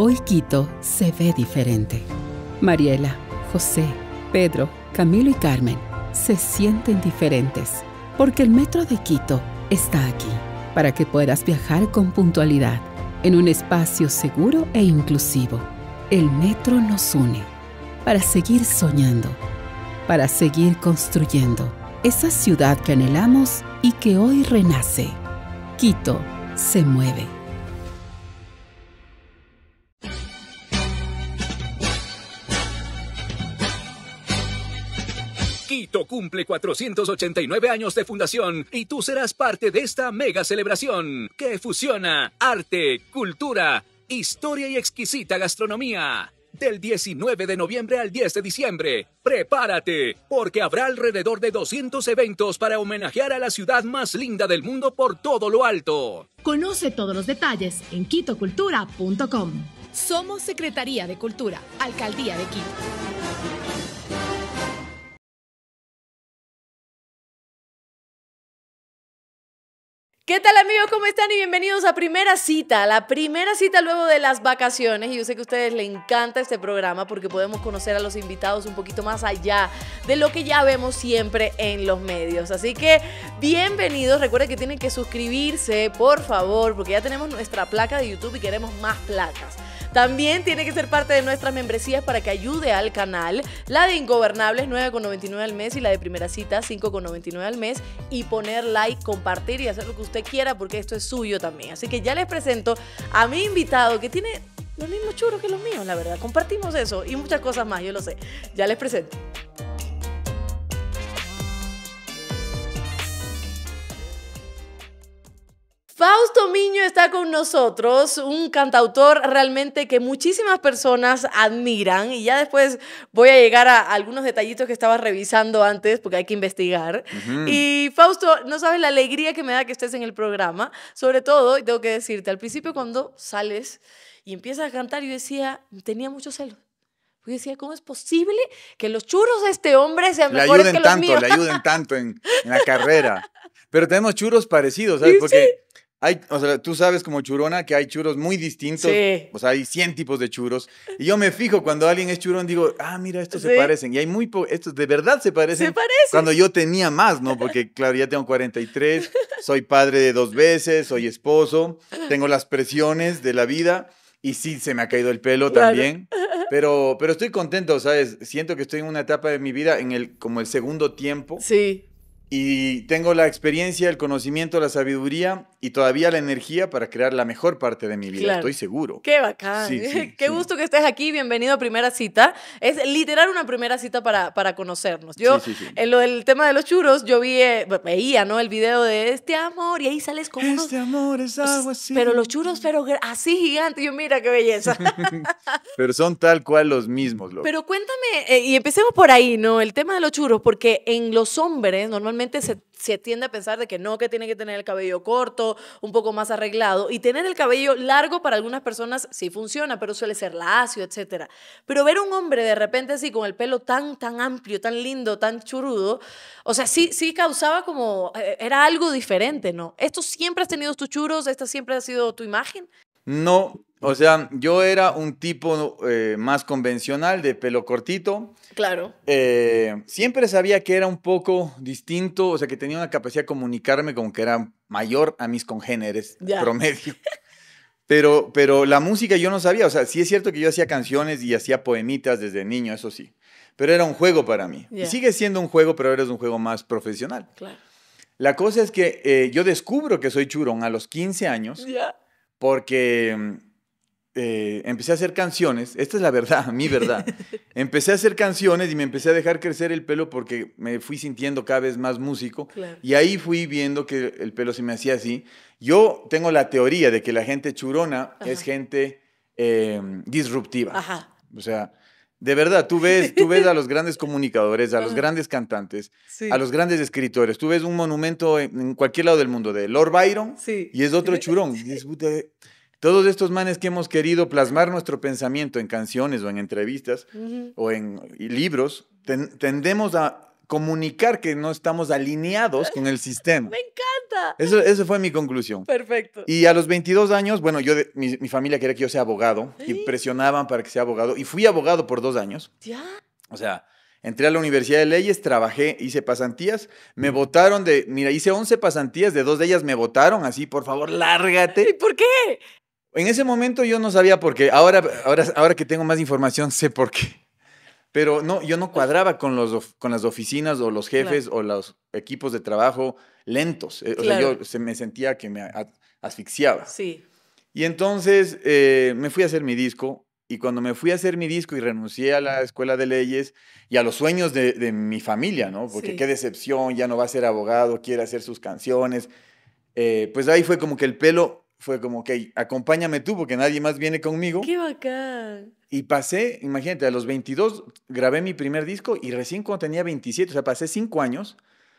Hoy Quito se ve diferente. Mariela, José, Pedro, Camilo y Carmen se sienten diferentes porque el metro de Quito está aquí para que puedas viajar con puntualidad en un espacio seguro e inclusivo. El metro nos une para seguir soñando, para seguir construyendo esa ciudad que anhelamos y que hoy renace. Quito se mueve. Quito cumple 489 años de fundación y tú serás parte de esta mega celebración que fusiona arte, cultura, historia y exquisita gastronomía. Del 19 de noviembre al 10 de diciembre, prepárate, porque habrá alrededor de 200 eventos para homenajear a la ciudad más linda del mundo por todo lo alto. Conoce todos los detalles en quitocultura.com. Somos Secretaría de Cultura, Alcaldía de Quito. ¿Qué tal amigos? ¿Cómo están? Y bienvenidos a Primera Cita, la primera cita luego de las vacaciones. Y yo sé que a ustedes les encanta este programa porque podemos conocer a los invitados un poquito más allá de lo que ya vemos siempre en los medios. Así que bienvenidos, recuerden que tienen que suscribirse, por favor, porque ya tenemos nuestra placa de YouTube y queremos más placas. También tiene que ser parte de nuestras membresías para que ayude al canal. La de Ingobernables 9,99 al mes y la de Primera Cita 5,99 al mes. Y poner like, compartir y hacer lo que usted quiera porque esto es suyo también. Así que ya les presento a mi invitado que tiene los mismos churros que los míos, la verdad. Compartimos eso y muchas cosas más, yo lo sé. Ya les presento. Fausto Miño está con nosotros, un cantautor realmente que muchísimas personas admiran y ya después voy a llegar a algunos detallitos que estaba revisando antes porque hay que investigar. Y Fausto, no sabes la alegría que me da que estés en el programa, sobre todo, tengo que decirte, al principio cuando sales y empiezas a cantar, yo decía, tenía mucho celo, Yo decía, ¿cómo es posible que los churros de este hombre sean mejores que los míos? Le ayuden tanto, le en, la carrera. Pero tenemos churros parecidos, ¿sabes? Porque sí o sea, tú sabes como churona que hay churos muy distintos. O sea, hay 100 tipos de churos. Y yo me fijo cuando alguien es churón, digo, ah, mira, estos se parecen. Y hay muy pocos, estos de verdad se parecen. Se parecen. Cuando yo tenía más, ¿no? Porque, claro, ya tengo 43, soy padre de dos veces, soy esposo, tengo las presiones de la vida. Y sí, se me ha caído el pelo también. Pero, pero estoy contento, ¿sabes? Siento que estoy en una etapa de mi vida, en el, como el segundo tiempo. Sí. Y tengo la experiencia, el conocimiento, la sabiduría y todavía la energía para crear la mejor parte de mi vida, estoy seguro. Qué bacán. Qué gusto que estés aquí. Bienvenido a Primera Cita. Es literal una primera cita para, conocernos. Yo, en lo del tema de los churos, yo vi, eh, veía, ¿no? El video de este amor y ahí sales como Este amor es algo así. Pero los churos, pero así gigante. Yo, mira qué belleza. pero son tal cual los mismos. Loco. Pero cuéntame, eh, y empecemos por ahí, ¿no? El tema de los churos, porque en los hombres normalmente se se tiende a pensar de que no, que tiene que tener el cabello corto, un poco más arreglado. Y tener el cabello largo para algunas personas sí funciona, pero suele ser lacio, etc. Pero ver un hombre de repente así con el pelo tan, tan amplio, tan lindo, tan churudo, o sea, sí, sí causaba como, eh, era algo diferente, ¿no? ¿Esto siempre has tenido tus churos? ¿Esta siempre ha sido tu imagen? No, o sea, yo era un tipo eh, más convencional de pelo cortito. Claro. Eh, siempre sabía que era un poco distinto, o sea, que tenía una capacidad de comunicarme como que era mayor a mis congéneres promedio. Pero, pero la música yo no sabía, o sea, sí es cierto que yo hacía canciones y hacía poemitas desde niño, eso sí, pero era un juego para mí. Y sigue siendo un juego, pero ahora es un juego más profesional. Claro. La cosa es que eh, yo descubro que soy churón a los 15 años porque mm, eh, empecé a hacer canciones, esta es la verdad, mi verdad. Empecé a hacer canciones y me empecé a dejar crecer el pelo porque me fui sintiendo cada vez más músico y ahí fui viendo que el pelo se me hacía así. Yo tengo la teoría de que la gente churona es gente em, disruptiva. O sea, de verdad, tú ves, tú ves a los grandes comunicadores, a los grandes cantantes, a los grandes escritores. Tú ves un monumento en cualquier lado del mundo de Lord Byron y es otro churón. Y es, todos estos manes que hemos querido plasmar nuestro pensamiento en canciones o en entrevistas o en libros, tendemos a comunicar que no estamos alineados con el sistema. Me encanta. Eso, fue mi conclusión. Perfecto. Y a los 22 años, bueno, yo mi, familia quería que yo sea abogado y presionaban para que sea abogado y fui abogado por dos años. Ya. O sea, entré a la Universidad de Leyes, trabajé, hice pasantías, me votaron de, mira, hice 11 pasantías, de dos de ellas me votaron así, por favor, lárgate. ¿Y por qué? En ese momento yo no sabía por qué. Ahora, ahora, ahora que tengo más información sé por qué. Pero no, yo no cuadraba con, los, con las oficinas o los jefes o los equipos de trabajo lentos. Eh, o sea, yo se me sentía que me asfixiaba. Sí. Y entonces eh, me fui a hacer mi disco y cuando me fui a hacer mi disco y renuncié a la escuela de leyes y a los sueños de, mi familia, ¿no? Porque qué decepción, ya no va a ser abogado, quiere hacer sus canciones. Eh, pues ahí fue como que el pelo fue como, ok, acompáñame tú porque nadie más viene conmigo. ¡Qué bacán! Y pasé, imagínate, a los 22 grabé mi primer disco y recién cuando tenía 27, o sea, pasé 5 años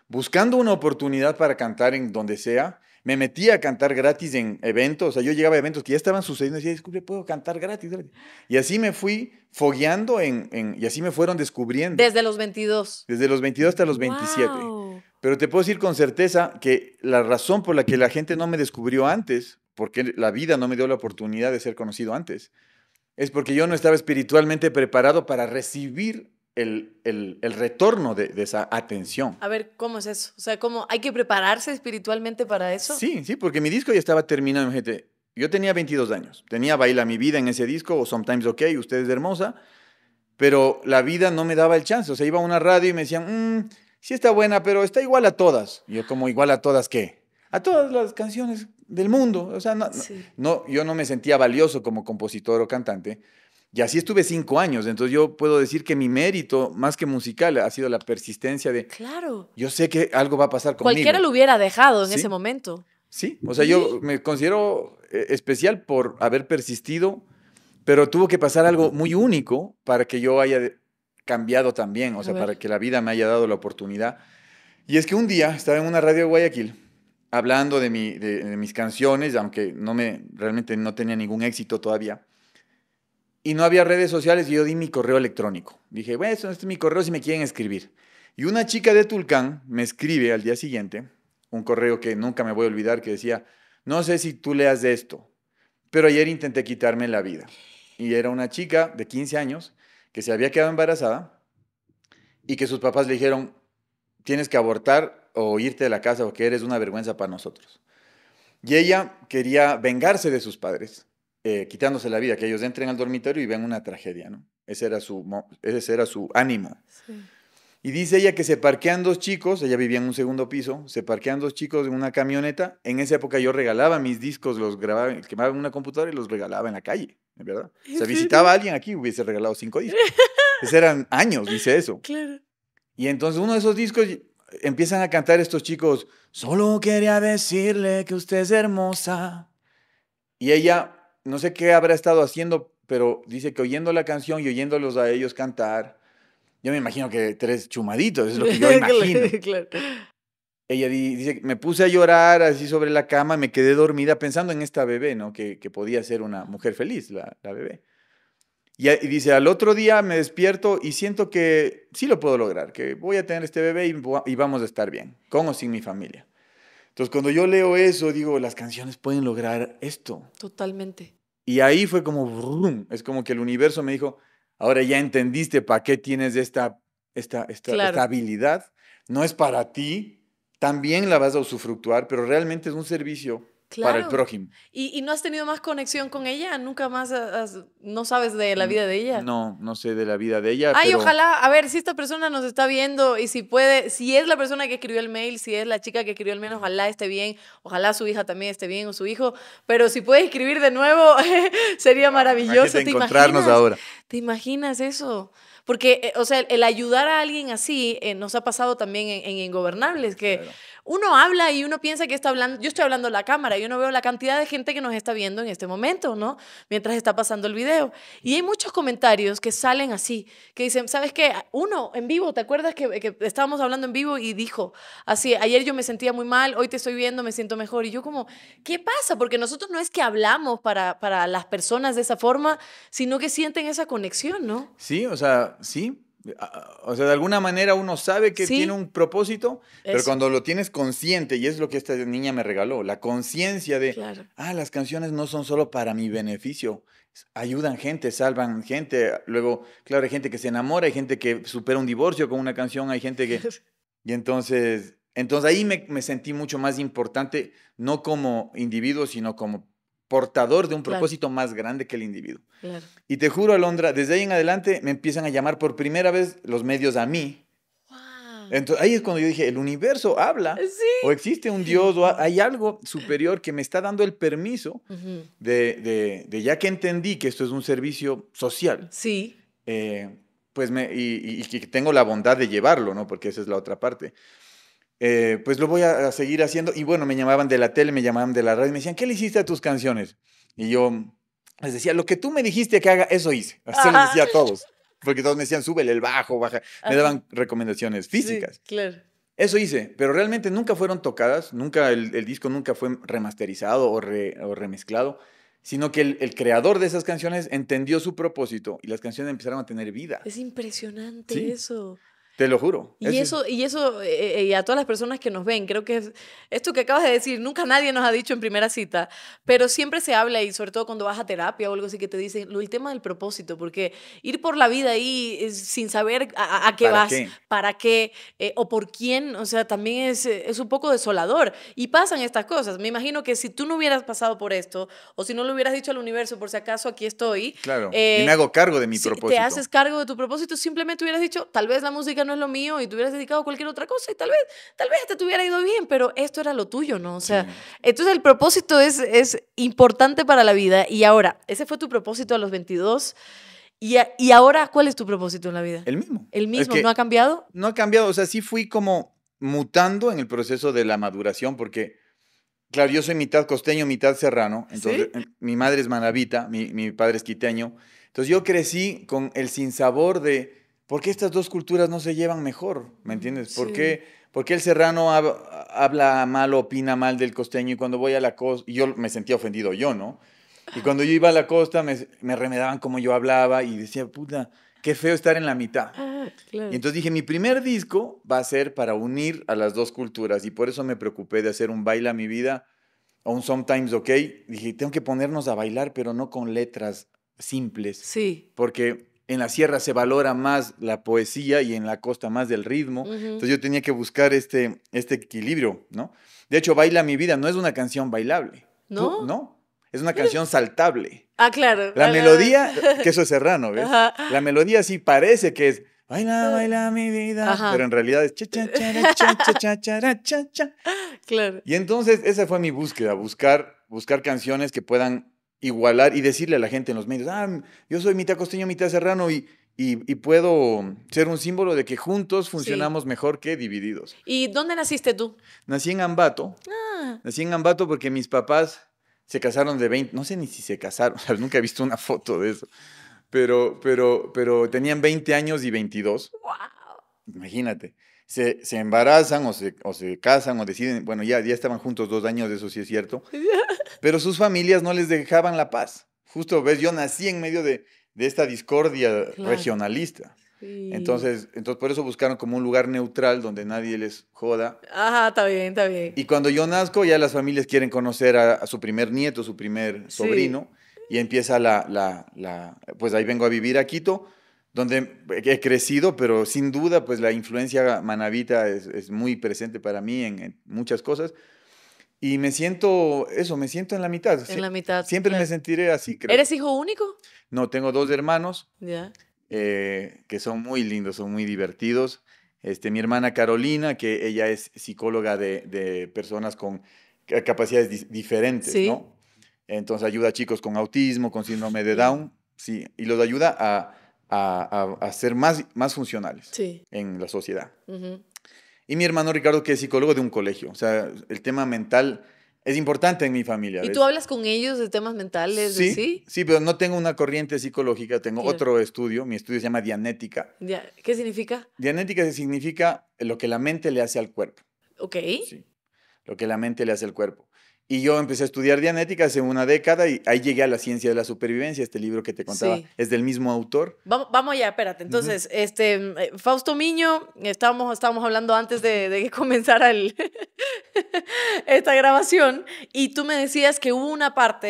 buscando una oportunidad para cantar en donde sea. Me metí a cantar gratis en eventos, o sea, yo llegaba a eventos que ya estaban sucediendo y decía, disculpe, puedo cantar gratis. Y así me fui fogueando y así me fueron descubriendo. Desde los 22. Desde los 22 hasta los 27. Pero te puedo decir con certeza que la razón por la que la gente no me descubrió antes porque la vida no me dio la oportunidad de ser conocido antes. Es porque yo no estaba espiritualmente preparado para recibir el, retorno de, esa atención. A ver, ¿cómo es eso? O sea, ¿cómo hay que prepararse espiritualmente para eso? Sí, sí, porque mi disco ya estaba terminado, gente. Yo tenía 22 años, tenía Baila mi vida en ese disco, o Sometimes OK, Usted es hermosa, pero la vida no me daba el chance. O sea, iba a una radio y me decían, mm, sí está buena, pero está igual a todas. Y yo como, ¿igual a todas qué? A todas las canciones del mundo. O sea, no, yo no me sentía valioso como compositor o cantante. Y así estuve cinco años. Entonces yo puedo decir que mi mérito, más que musical, ha sido la persistencia de... Claro. Yo sé que algo va a pasar conmigo. Cualquiera lo hubiera dejado en ese momento. Sí, o sea, yo me considero eh, especial por haber persistido, pero tuvo que pasar algo muy único para que yo haya cambiado también, o sea, para que la vida me haya dado la oportunidad. Y es que un día estaba en una radio de Guayaquil hablando de, mis canciones, aunque no me, realmente no tenía ningún éxito todavía. Y no había redes sociales y yo di mi correo electrónico. Dije, bueno, este es mi correo si me quieren escribir. Y una chica de Tulcán me escribe al día siguiente un correo que nunca me voy a olvidar que decía, no sé si tú leas de esto, pero ayer intenté quitarme la vida. Y era una chica de 15 años que se había quedado embarazada y que sus papás le dijeron, tienes que abortar o irte de la casa porque eres una vergüenza para nosotros. Y ella quería vengarse de sus padres, eh, quitándose la vida, que ellos entren al dormitorio y vean una tragedia, ¿no? Ese era su, ese era su ánimo. Y dice ella que se parquean dos chicos, ella vivía en un segundo piso, se parquean dos chicos en una camioneta. En esa época yo regalaba mis discos, los grababa, quemaba en una computadora y los regalaba en la calle, ¿verdad? se visitaba a alguien aquí, hubiese regalado cinco discos. Esos eran años, dice eso. Claro. Y entonces uno de esos discos empiezan a cantar estos chicos, solo quería decirle que usted es hermosa. Y ella, no sé qué habrá estado haciendo, pero dice que oyendo la canción y oyéndolos a ellos cantar, yo me imagino que tres chumaditos, es lo que yo imagino. Ella dice, me puse a llorar así sobre la cama, me quedé dormida pensando en esta bebé, ¿no? Que, que podía ser una mujer feliz, la, la bebé. Y, dice, al otro día me despierto y siento que sí lo puedo lograr, que voy a tener este bebé y, vamos a estar bien, con o sin mi familia. Entonces, cuando yo leo eso, digo, las canciones pueden lograr esto. Totalmente. Y ahí fue como, es como que el universo me dijo, ahora ya entendiste para qué tienes esta, esta, esta, habilidad. No es para ti, también la vas a usufructuar, pero realmente es un servicio para el prójimo. ¿Y, ¿Y, no has tenido más conexión con ella? ¿Nunca más no sabes de la vida de ella? No, no sé de la vida de ella. Ay, ojalá, a ver, si esta persona nos está viendo y si puede, si es la persona que escribió el mail, si es la chica que escribió el mail, ojalá esté bien, ojalá su hija también esté bien o su hijo, pero si puede escribir de nuevo, sería maravilloso. ¿Te encontrarnos imaginas? ahora. ¿Te imaginas eso? Porque, eh, o sea, el ayudar a alguien así eh, nos ha pasado también en, Ingobernables, que uno habla y uno piensa que está hablando, yo estoy hablando a la cámara, yo no veo la cantidad de gente que nos está viendo en este momento, ¿no? Mientras está pasando el video. Y hay muchos comentarios que salen así, que dicen, ¿sabes qué? Uno, en vivo, ¿te acuerdas que, que estábamos hablando en vivo y dijo, así, ayer yo me sentía muy mal, hoy te estoy viendo, me siento mejor. Y yo como, ¿qué pasa? Porque nosotros no es que hablamos para, para las personas de esa forma, sino que sienten esa conexión, ¿no? Sí, o sea, sí. O sea, de alguna manera uno sabe que tiene un propósito, pero cuando lo tienes consciente, y es lo que esta niña me regaló, la conciencia de, ah, las canciones no son solo para mi beneficio, ayudan gente, salvan gente. Luego, claro, hay gente que se enamora, hay gente que supera un divorcio con una canción, hay gente que... y entonces, entonces ahí me, me sentí mucho más importante, no como individuo, sino como portador de un propósito más grande que el individuo. Y te juro, Alondra, desde ahí en adelante me empiezan a llamar por primera vez los medios a mí. Entonces, ahí es cuando yo dije, el universo habla, o existe un Dios, o hay algo superior que me está dando el permiso de, ya que entendí que esto es un servicio social, sí. Eh, pues me, y, y, tengo la bondad de llevarlo, ¿no? Porque esa es la otra parte. Eh, pues lo voy a, seguir haciendo. Y bueno, me llamaban de la tele, me llamaban de la radio, y me decían, ¿qué le hiciste a tus canciones? Y yo les decía, lo que tú me dijiste que haga, eso hice. Así lo decía a todos. Porque todos me decían, súbele el bajo, baja. Me daban recomendaciones físicas. claro. Eso hice, pero realmente nunca fueron tocadas, nunca el, disco nunca fue remasterizado o, remezclado, sino que el, creador de esas canciones entendió su propósito y las canciones empezaron a tener vida. Es impresionante eso. Te lo juro. Y eso, y eso, eh, y a todas las personas que nos ven, creo que es, esto que acabas de decir, nunca nadie nos ha dicho en primera cita, pero siempre se habla, y sobre todo cuando vas a terapia o algo así, que te dicen el tema del propósito, porque ir por la vida ahí eh, sin saber a, qué vas, para qué eh, o por quién, o sea, también es, es un poco desolador. Y pasan estas cosas. Me imagino que si tú no hubieras pasado por esto, o si no lo hubieras dicho al universo, por si acaso aquí estoy. Claro, y me hago cargo de mi si propósito. Te haces cargo de tu propósito, simplemente hubieras dicho, tal vez la música no no es lo mío y te hubieras dedicado a cualquier otra cosa y tal vez, tal vez te hubiera ido bien, pero esto era lo tuyo, ¿no? O sea, entonces el propósito es, es importante para la vida. Y ahora, ese fue tu propósito a los 22. Y, ahora, ¿cuál es tu propósito en la vida? El mismo. ¿El mismo? ¿No ha cambiado? No ha cambiado. O sea, sí fui como mutando en el proceso de la maduración porque... Claro, yo soy mitad costeño, mitad serrano. Entonces, eh, mi madre es manabita, mi, mi, padre es quiteño. Entonces, yo crecí con el sinsabor de ¿por qué estas dos culturas no se llevan mejor? ¿Me entiendes? ¿Por, qué, el serrano habla mal, opina mal del costeño? Y cuando voy a la costa, yo me sentía ofendido yo, ¿no? Y cuando yo iba a la costa me, remedaban como yo hablaba y decía, puta, qué feo estar en la mitad. Ah, y entonces dije, mi primer disco va a ser para unir a las dos culturas y por eso me preocupé de hacer un baile a mi vida o un Sometimes OK. Dije, tengo que ponernos a bailar, pero no con letras simples. Sí. Porque en la sierra se valora más la poesía y en la costa más del ritmo. Entonces yo tenía que buscar este, este equilibrio, ¿no? De hecho, Baila mi vida no es una canción bailable. ¿No? No, es una canción saltable. Ah, claro. La ah. melodía, que eso es serrano, ¿ves? La melodía sí parece que es baila, ah. baila mi vida, pero en realidad es cha, cha, cha, cha, cha, cha, Claro. Y entonces esa fue mi búsqueda, buscar, buscar canciones que puedan igualar y decirle a la gente en los medios, ah, yo soy mitad costeño, mitad serrano y, y, puedo ser un símbolo de que juntos funcionamos mejor que divididos. ¿Y dónde naciste tú? Nací en Ambato. Ah. Nací en Ambato porque mis papás se casaron de 20, no sé ni si se casaron, nunca he visto una foto de eso, pero, pero, pero tenían 20 años y 22. Wow. Imagínate se, embarazan o se, casan o deciden, bueno, ya, ya estaban juntos dos años, eso sí es cierto, pero sus familias no les dejaban la paz. Justo, ves, yo nací en medio de, esta discordia regionalista. Entonces, entonces, por eso buscaron como un lugar neutral donde nadie les joda. Ajá, está bien, está bien. Y cuando yo nazco, ya las familias quieren conocer a, su primer nieto, su primer sobrino, y empieza la, la, pues ahí vengo a vivir a Quito donde he crecido, pero sin duda, pues la influencia manavita es, muy presente para mí en, muchas cosas. Y me siento, eso, me siento en la mitad. En la mitad. Siempre me sentiré así, creo. ¿Eres hijo único? No, tengo dos hermanos ya eh, que son muy lindos, son muy divertidos. Este, mi hermana Carolina, que ella es psicóloga de, de personas con capacidades diferentes, ¿no? Entonces ayuda a chicos con autismo, con síndrome de Down, sí, y los ayuda a a, ser más, más funcionales en la sociedad. Y mi hermano Ricardo, que es psicólogo de un colegio, o sea, el tema mental es importante en mi familia. ¿Y tú hablas con ellos de temas mentales? Sí, sí, pero no tengo una corriente psicológica, tengo otro estudio, mi estudio se llama Dianética. ¿Qué significa? Dianética significa lo que la mente le hace al cuerpo. Ok. lo que la mente le hace al cuerpo. Y yo empecé a estudiar Dianética hace una década y ahí llegué a la ciencia de la supervivencia, este libro que te contaba. Es del mismo autor. Vamos, vamos ya, espérate. Entonces, este, eh, Fausto Miño, estábamos, estábamos hablando antes de, de que comenzara esta grabación y tú me decías que hubo una parte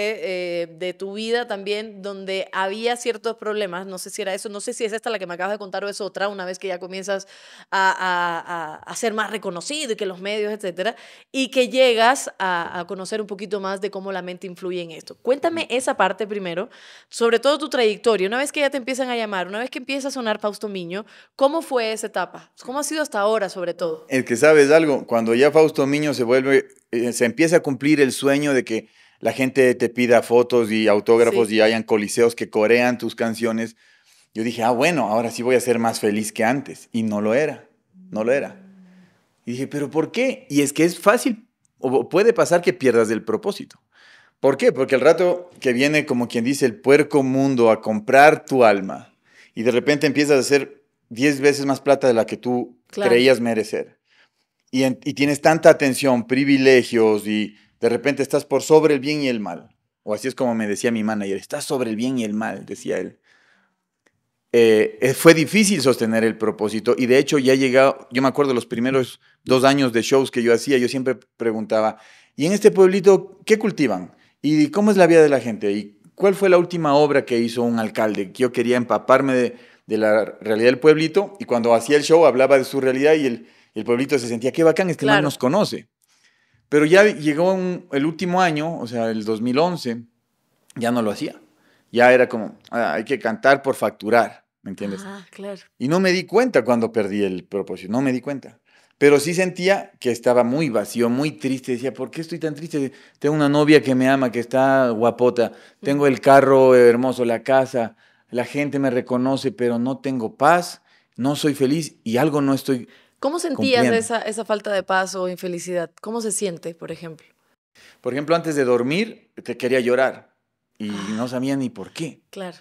eh, de tu vida también donde había ciertos problemas. No sé si era eso, no sé si es esta la que me acabas de contar o es otra, una vez que ya comienzas a, ser más reconocido y que los medios, etcétera, y que llegas a conocer un poquito más de cómo la mente influye en esto. Cuéntame esa parte primero, sobre todo tu trayectoria. Una vez que ya te empiezan a llamar, una vez que empieza a sonar Fausto Miño, ¿cómo fue esa etapa? ¿Cómo ha sido hasta ahora, sobre todo? El que sabes algo, cuando ya Fausto Miño se vuelve, eh, se empieza a cumplir el sueño de que la gente te pida fotos y autógrafos y hayan coliseos que corean tus canciones. Yo dije, ah, bueno, ahora sí voy a ser más feliz que antes. Y no lo era, no lo era. Y dije, pero ¿por qué? Y es que es fácil o puede pasar que pierdas el propósito. ¿Por qué? Porque el rato que viene, como quien dice, el puerco mundo a comprar tu alma y de repente empiezas a hacer 10 veces más plata de la que tú creías merecer. Y, tienes tanta atención, privilegios y de repente estás por sobre el bien y el mal. O así es como me decía mi manager, estás sobre el bien y el mal, decía él. Eh, eh, fue difícil sostener el propósito y de hecho ya llegado, yo me acuerdo los primeros dos años de shows que yo hacía, yo siempre preguntaba, ¿y en este pueblito qué cultivan? ¿Y cómo es la vida de la gente? ¿Y cuál fue la última obra que hizo un alcalde? Yo quería empaparme de, la realidad del pueblito y cuando hacía el show hablaba de su realidad y el, pueblito se sentía, qué bacán, este man nos conoce. Pero ya llegó el último año, o sea, el 2011, ya no lo hacía. Ya era como, ah, hay que cantar por facturar, ¿me entiendes? Ah, y no me di cuenta cuando perdí el propósito, no me di cuenta. Pero sí sentía que estaba muy vacío, muy triste. Decía, ¿por qué estoy tan triste? Tengo una novia que me ama, que está guapota. Tengo el carro hermoso, la casa. La gente me reconoce, pero no tengo paz, no soy feliz y algo no estoy. ¿Cómo sentías esa, falta de paz o infelicidad? ¿Cómo se siente, por ejemplo? Por ejemplo, antes de dormir, te quería llorar y ah. no sabía ni por qué. Claro.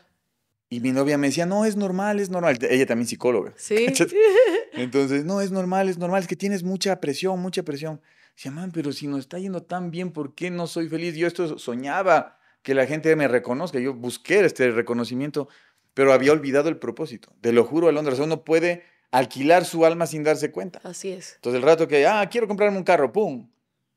Y mi novia me decía, no, es normal, es normal. Ella también psicóloga. Sí. Entonces, no, es normal, es normal, es que tienes mucha presión, mucha presión. Dice, man, pero si no está yendo tan bien, ¿por qué no soy feliz? Yo esto soñaba que la gente me reconozca, yo busqué este reconocimiento, pero había olvidado el propósito. Te lo juro, Alondra, uno puede alquilar su alma sin darse cuenta. Así es. Entonces, el rato que, ah, quiero comprarme un carro, ¡pum!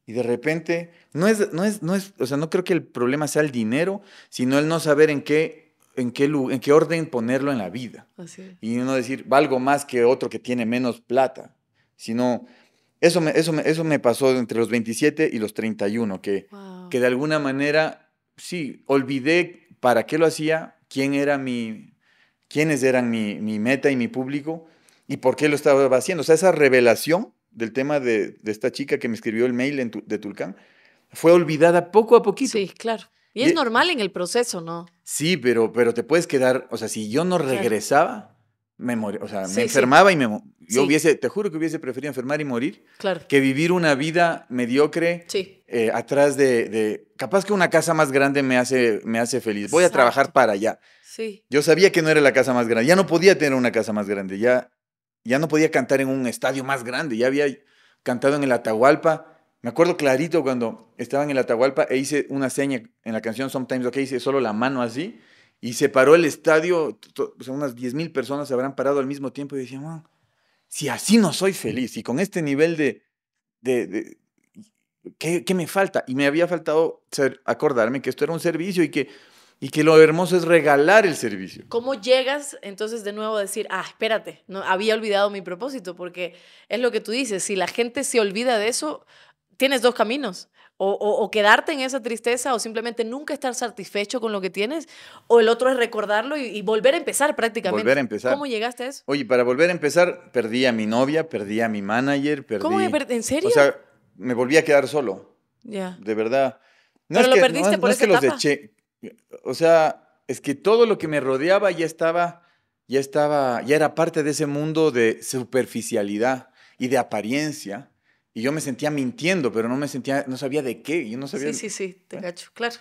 Y de repente, no es, no es, no es, o sea, no creo que el problema sea el dinero, sino el no saber en qué en qué, en qué orden ponerlo en la vida. y no decir, valgo más que otro que tiene menos plata, sino... Eso me, eso, eso me pasó entre los 27 y los 31, que, que de alguna manera, sí, olvidé para qué lo hacía, quién era mi, quiénes eran mi, meta y mi público y por qué lo estaba haciendo. O sea, esa revelación del tema de, esta chica que me escribió el mail de Tulcán fue olvidada poco a poquito. Sí, claro. Y, es e normal en el proceso, ¿no? Sí, pero, pero te puedes quedar, o sea, si yo no regresaba, me o sea, me enfermaba y me yo hubiese, te juro que hubiese preferido enfermar y morir claro. que vivir una vida mediocre sí eh, atrás de, de, capaz que una casa más grande me hace, me hace feliz. Voy a trabajar para allá. Sí. Yo sabía que no era la casa más grande, ya no podía tener una casa más grande, ya, ya no podía cantar en un estadio más grande, ya había cantado en el Atahualpa me acuerdo clarito cuando estaba en el Atahualpa e hice una seña en la canción Sometimes OK, hice solo la mano así y se paró el estadio, o sea, unas 10.000 personas se habrán parado al mismo tiempo y decían, si así no soy feliz y con este nivel de, de, ¿qué, ¿qué, me falta? Y me había faltado acordarme que esto era un servicio y que, y que lo hermoso es regalar el servicio. ¿Cómo llegas entonces de nuevo a decir, ah, espérate, no, había olvidado mi propósito? Porque es lo que tú dices, si la gente se olvida de eso, tienes dos caminos. O, quedarte en esa tristeza o simplemente nunca estar satisfecho con lo que tienes, o el otro es recordarlo y, volver a empezar prácticamente. Volver a empezar. ¿Cómo llegaste a eso? Oye, para volver a empezar, perdí a mi novia, perdí a mi manager, perdí... ¿Cómo? ¿En serio? O sea, me volví a quedar solo. Ya. De verdad. No Pero lo perdiste por no O sea, es que todo lo que me rodeaba ya estaba, ya estaba, ya era parte de ese mundo de superficialidad y de apariencia y yo me sentía mintiendo, pero no me sentía, no sabía de qué, yo no sabía. Sí, sí, sí, te cacho, ¿Eh? claro.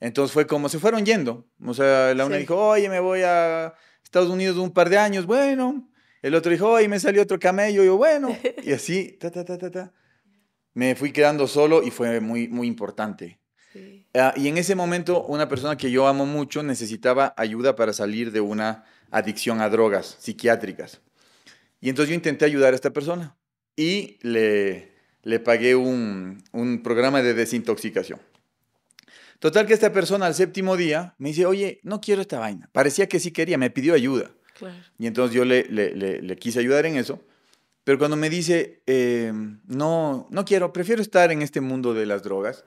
Entonces fue como se fueron yendo. O sea, la una dijo, oye, me voy a Estados Unidos un par de años, bueno. El otro dijo, oye, me salió otro camello, y yo, bueno. Y así, ta, ta, ta, ta, ta. Me fui quedando solo y fue muy, muy importante. Ah, y en ese momento, una persona que yo amo mucho necesitaba ayuda para salir de una adicción a drogas psiquiátricas. Y entonces yo intenté ayudar a esta persona y le, le pagué un, un programa de desintoxicación. Total que esta persona al séptimo día me dice, oye, no quiero esta vaina. Parecía que sí quería, me pidió ayuda. Y entonces yo le, quise ayudar en eso. Pero cuando me dice, em, no, no quiero, prefiero estar en este mundo de las drogas,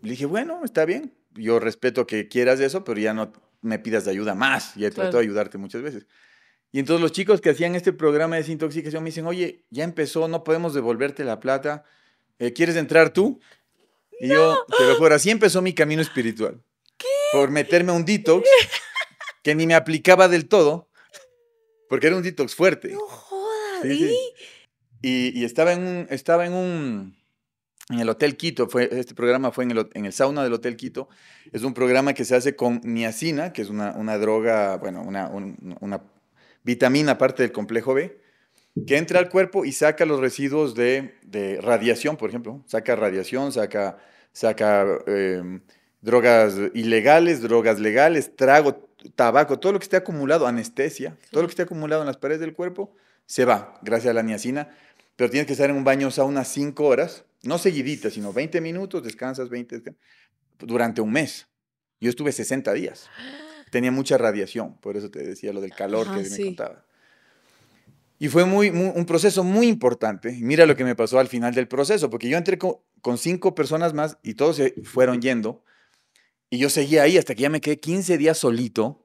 le dije, bueno, está bien, yo respeto que quieras eso, pero ya no me pidas de ayuda más. Ya he tratado de ayudarte muchas veces. Y entonces los chicos que hacían este programa de desintoxicación me dicen, oye, ya empezó, no podemos devolverte la plata, eh, ¿quieres entrar tú? Y yo, te lo juro, así empezó mi camino espiritual. ¿Qué? Por meterme un detox que ni me aplicaba del todo, porque era un detox fuerte. No jodas, sí, Y, estaba en un, estaba en un, en el Hotel Quito, fue, este programa fue en el, en el sauna del Hotel Quito, es un programa que se hace con niacina, que es una, droga, bueno, una, una vitamina, aparte del complejo B, que entra al cuerpo y saca los residuos de, radiación, por ejemplo. Saca radiación, saca, em, drogas ilegales, drogas legales, trago, tabaco, todo lo que esté acumulado, anestesia, todo lo que esté acumulado en las paredes del cuerpo, se va gracias a la niacina. Pero tienes que estar en un baño unas 5 horas, no seguiditas, sino 20 minutos, descansas 20, durante un mes. Yo estuve 60 días tenía mucha radiación, por eso te decía lo del calor que me contaba. Y fue muy, un proceso muy importante. Mira lo que me pasó al final del proceso, porque yo entré con, cinco personas más y todos se fueron yendo. Y yo seguía ahí hasta que ya me quedé 15 días solito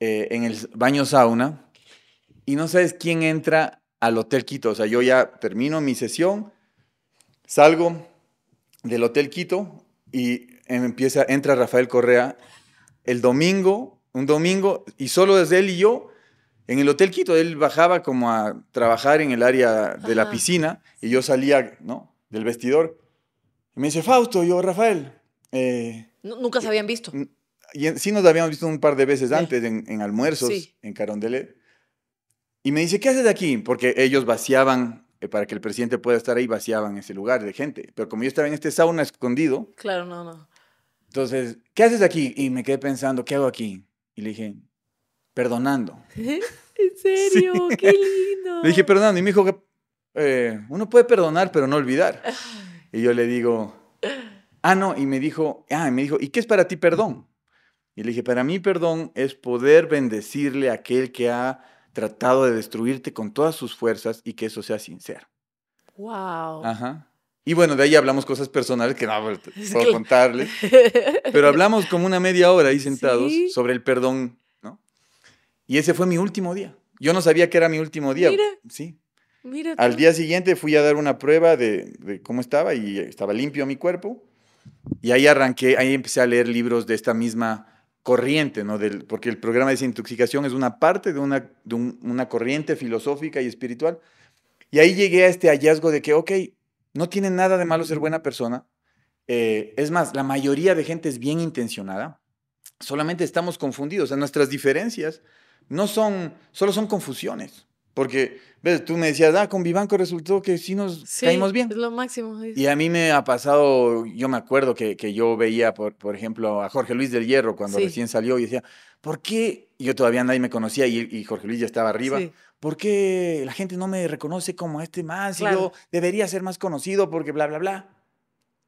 eh, en el baño sauna. Y no sabes quién entra al Hotel Quito. O sea, yo ya termino mi sesión, salgo del Hotel Quito y em-, empieza, entra Rafael Correa el domingo, un domingo, y solo desde él y yo, en el Hotel Quito, él bajaba como a trabajar en el área de la piscina y yo salía, ¿no? Del vestidor. Y me dice, Fausto, yo, Rafael. Eh, nunca se habían visto. Y, sí nos habíamos visto un par de veces antes, en, almuerzos, en Carondelet. Y me dice, ¿qué haces aquí? Porque ellos vaciaban, eh, para que el presidente pueda estar ahí, vaciaban ese lugar de gente. Pero como yo estaba en este sauna escondido. Claro, no, no. Entonces, ¿qué haces aquí? Y me quedé pensando, ¿qué hago aquí? Y le dije, perdonando. ¿En serio? ¡Qué lindo! Le dije, perdonando. Y me dijo, eh, uno puede perdonar, pero no olvidar. Y yo le digo, ah, no. Y me dijo, ah, y me dijo, ¿y qué es para ti perdón? Y le dije, para mí perdón es poder bendecirle a aquel que ha tratado de destruirte con todas sus fuerzas y que eso sea sincero. ¡Wow! Ajá. Y bueno, de ahí hablamos cosas personales que no pues, puedo contarles. Pero hablamos como una media hora ahí sentados sobre el perdón, ¿no? Y ese fue mi último día. Yo no sabía que era mi último día. Mira. Sí. Mira. Al día siguiente fui a dar una prueba de, cómo estaba y estaba limpio mi cuerpo. Y ahí arranqué, ahí empecé a leer libros de esta misma corriente, ¿no? Del, porque el programa de desintoxicación es una parte de, una, de una corriente filosófica y espiritual. Y ahí llegué a este hallazgo de que, ok, no tiene nada de malo ser buena persona. Eh, es más, la mayoría de gente es bien intencionada. Solamente estamos confundidos. O nuestras diferencias no son, solo son confusiones. Porque, ves, tú me decías, ah, con Vivanco resultó que sí nos caímos bien. Es lo máximo. Y a mí me ha pasado, yo me acuerdo que, yo veía, por, ejemplo, a Jorge Luis del Hierro cuando recién salió y decía, ¿por qué yo todavía nadie me conocía y, y Jorge Luis ya estaba arriba. ¿Por qué la gente no me reconoce como este más? Y yo debería ser más conocido porque bla, bla, bla.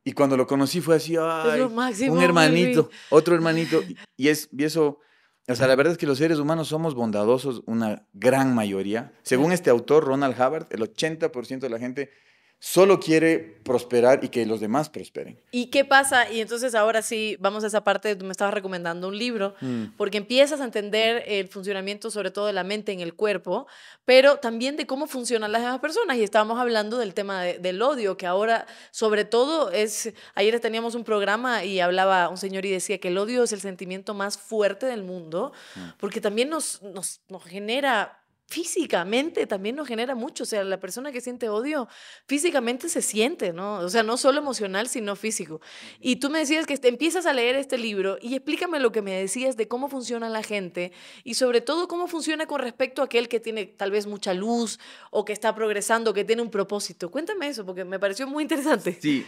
Y cuando lo conocí fue así, ay, un hermanito, otro hermanito. Y, es, y eso, o sea, la verdad es que los seres humanos somos bondadosos, una gran mayoría. Según este autor, Ronald Hubbard, el 80% de la gente solo quiere prosperar y que los demás prosperen. ¿Y qué pasa? Y entonces ahora sí, vamos a esa parte, tú me estabas recomendando un libro, mm. porque empiezas a entender el funcionamiento sobre todo de la mente en el cuerpo, pero también de cómo funcionan las demás personas. Y estábamos hablando del tema del odio, que ahora sobre todo es, ayer teníamos un programa y hablaba un señor y decía que el odio es el sentimiento más fuerte del mundo, mm. porque también nos, nos, nos genera físicamente también nos genera mucho. O sea, la persona que siente odio físicamente se siente, ¿no? O sea, no solo emocional, sino físico. Y tú me decías que empiezas a leer este libro y explícame lo que me decías de cómo funciona la gente y sobre todo cómo funciona con respecto a aquel que tiene tal vez mucha luz o que está progresando, que tiene un propósito. Cuéntame eso, porque me pareció muy interesante. Sí,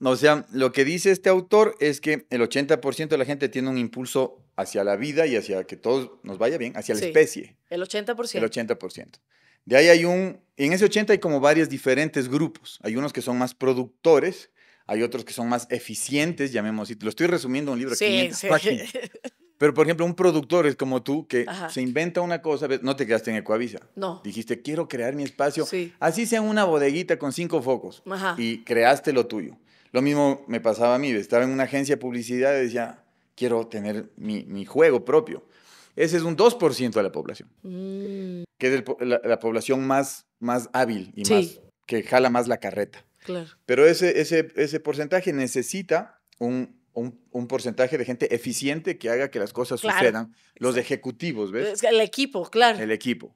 o sea, lo que dice este autor es que el 80% de la gente tiene un impulso hacia la vida y hacia que todo nos vaya bien, hacia la especie. El 80%. El 80%. De ahí hay un, en ese 80 hay como varios diferentes grupos. Hay unos que son más productores, hay otros que son más eficientes, llamémoslo así. Lo estoy resumiendo un libro de 500 sí. páginas. Pero, por ejemplo, un productor es como tú que se inventa una cosa, no te quedaste en Ecoavisa. No. Dijiste, quiero crear mi espacio. Sí. Así sea una bodeguita con cinco focos. Ajá. Y creaste lo tuyo. Lo mismo me pasaba a mí, estaba en una agencia de publicidad y decía, quiero tener mi, juego propio. Ese es un 2% de la población, mm. que es la, población más, más hábil y más, que jala más la carreta. Claro. Pero ese, ese, porcentaje necesita un, porcentaje de gente eficiente que haga que las cosas sucedan. Los ejecutivos, ¿ves? El equipo, claro. El equipo.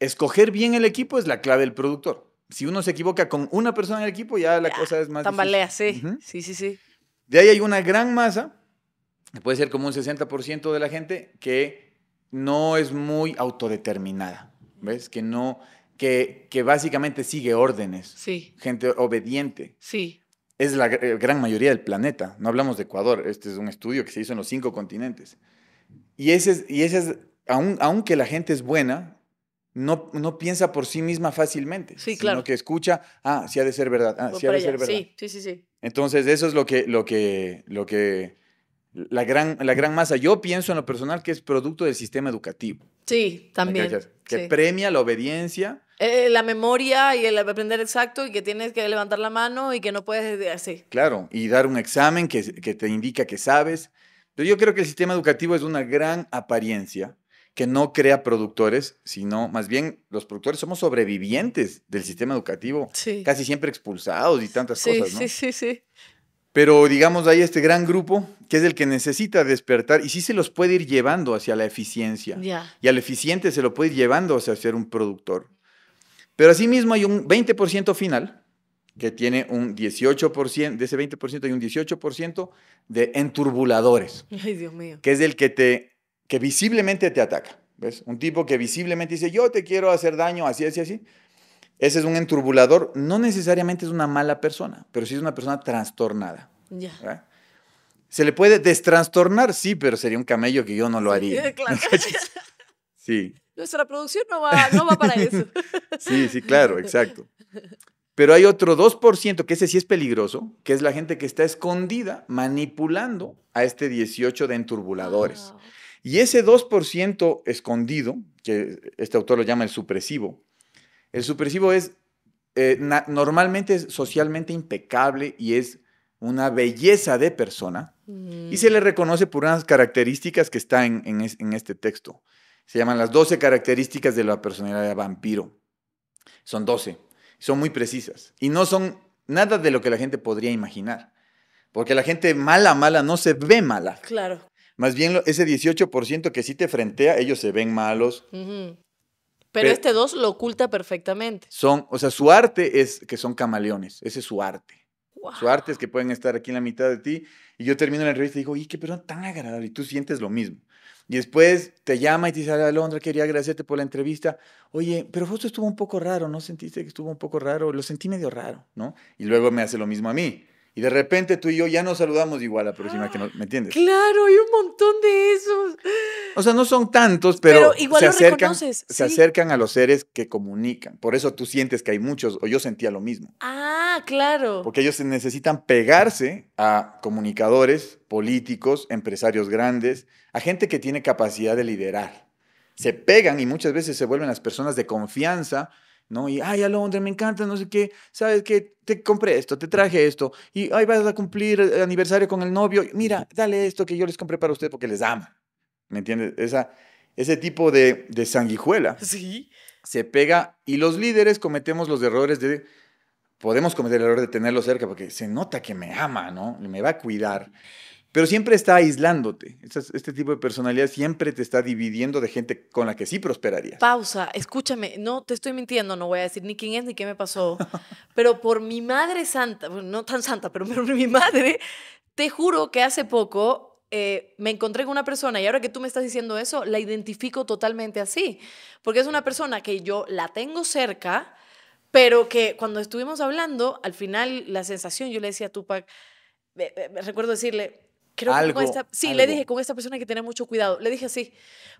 Escoger bien el equipo es la clave del productor si uno se equivoca con una persona en el equipo, ya la cosa es más. Tambalea, sí. Sí, sí, sí. De ahí hay una gran masa, puede ser como un 60% de la gente, que no es muy autodeterminada. ¿Ves? Que no. Que, básicamente sigue órdenes. Sí. Gente obediente. Sí. Es la eh, gran mayoría del planeta. No hablamos de Ecuador. Este es un estudio que se hizo en los cinco continentes. Y ese y ese aun, aunque la gente es buena, no, piensa por sí misma fácilmente, sino que escucha, ah, sí ha de ser verdad, ah, sí ha de ser verdad. Sí, sí, Entonces, eso es lo que, lo que, lo que, la gran, la gran masa. Yo pienso en lo personal que es producto del sistema educativo. Sí, también. Que, premia la obediencia. Eh, la memoria y el aprender exacto y que tienes que levantar la mano y que no puedes así. Claro, y dar un examen que, que te indica que sabes. Pero yo creo que el sistema educativo es una gran apariencia que no crea productores, sino más bien los productores somos sobrevivientes del sistema educativo, casi siempre expulsados y tantas cosas, ¿no? Sí, sí, sí. Pero digamos, hay este gran grupo que es el que necesita despertar y sí se los puede ir llevando hacia la eficiencia. Y al eficiente se lo puede ir llevando hacia ser un productor. Pero asimismo hay un 20% final, que tiene un 18%, de ese 20% hay un 18% de enturbuladores. Ay, Dios mío. Que es el que te que visiblemente te ataca. ¿Ves? Un tipo que visiblemente dice, yo te quiero hacer daño, así, así, así. Ese es un enturbulador. No necesariamente es una mala persona, pero sí es una persona trastornada. Se le puede destrastornar, sí, pero sería un camello que yo no lo haría. sí. Nuestra producción no va, para eso. sí, sí, claro, exacto. Pero hay otro 2%, que ese sí es peligroso, que es la gente que está escondida manipulando a este 18 de enturbuladores. Ah, y ese 2% escondido, que este autor lo llama el supresivo, el supresivo es eh, normalmente socialmente impecable y es una belleza de persona mm. y se le reconoce por unas características que están en, en, este texto. Se llaman las 12 características de la personalidad de vampiro. Son 12, son muy precisas y no son nada de lo que la gente podría imaginar. Porque la gente mala, mala no se ve mala. Claro. Más bien ese 18% que sí te frentea, ellos se ven malos. Pero, este dos lo oculta perfectamente. Son, o sea, su arte es que son camaleones, ese es su arte. Su arte es que pueden estar aquí en la mitad de ti. Y yo termino la entrevista y digo, y qué persona tan agradable. Y tú sientes lo mismo. Y después te llama y te dice, Alondra, quería agradecerte por la entrevista. Oye, pero justo estuvo un poco raro, ¿no sentiste que estuvo un poco raro? Lo sentí medio raro, ¿no? Y luego me hace lo mismo a mí. Y de repente tú y yo ya nos saludamos igual a la próxima que nos, ¿me entiendes? Claro, hay un montón de esos. O sea, no son tantos, pero, se, acercan, se acercan a los seres que comunican. Por eso tú sientes que hay muchos, o yo sentía lo mismo. Ah, claro. Porque ellos necesitan pegarse a comunicadores, políticos, empresarios grandes, a gente que tiene capacidad de liderar. Se pegan y muchas veces se vuelven las personas de confianza ¿no? Y, ay, a Londres, me encanta, no sé qué, ¿sabes qué? Te compré esto, te traje esto, y, ay, vas a cumplir el eh, aniversario con el novio, mira, dale esto que yo les compré para usted porque les ama. ¿Me entiendes? Esa, ese tipo de, de sanguijuela. Sí. Se pega y los líderes cometemos los errores de... Podemos cometer el error de tenerlo cerca porque se nota que me ama, ¿no? Me va a cuidar pero siempre está aislándote. Este tipo de personalidad siempre te está dividiendo de gente con la que sí prosperaría. Pausa, escúchame, no te estoy mintiendo, no voy a decir ni quién es ni qué me pasó, pero por mi madre santa, no tan santa, pero por mi madre, te juro que hace poco eh, me encontré con una persona y ahora que tú me estás diciendo eso, la identifico totalmente así, porque es una persona que yo la tengo cerca, pero que cuando estuvimos hablando, al final la sensación, yo le decía a Tupac, recuerdo decirle, Creo algo, que esta, sí, le dije con esta persona hay que tener mucho cuidado. Le dije así,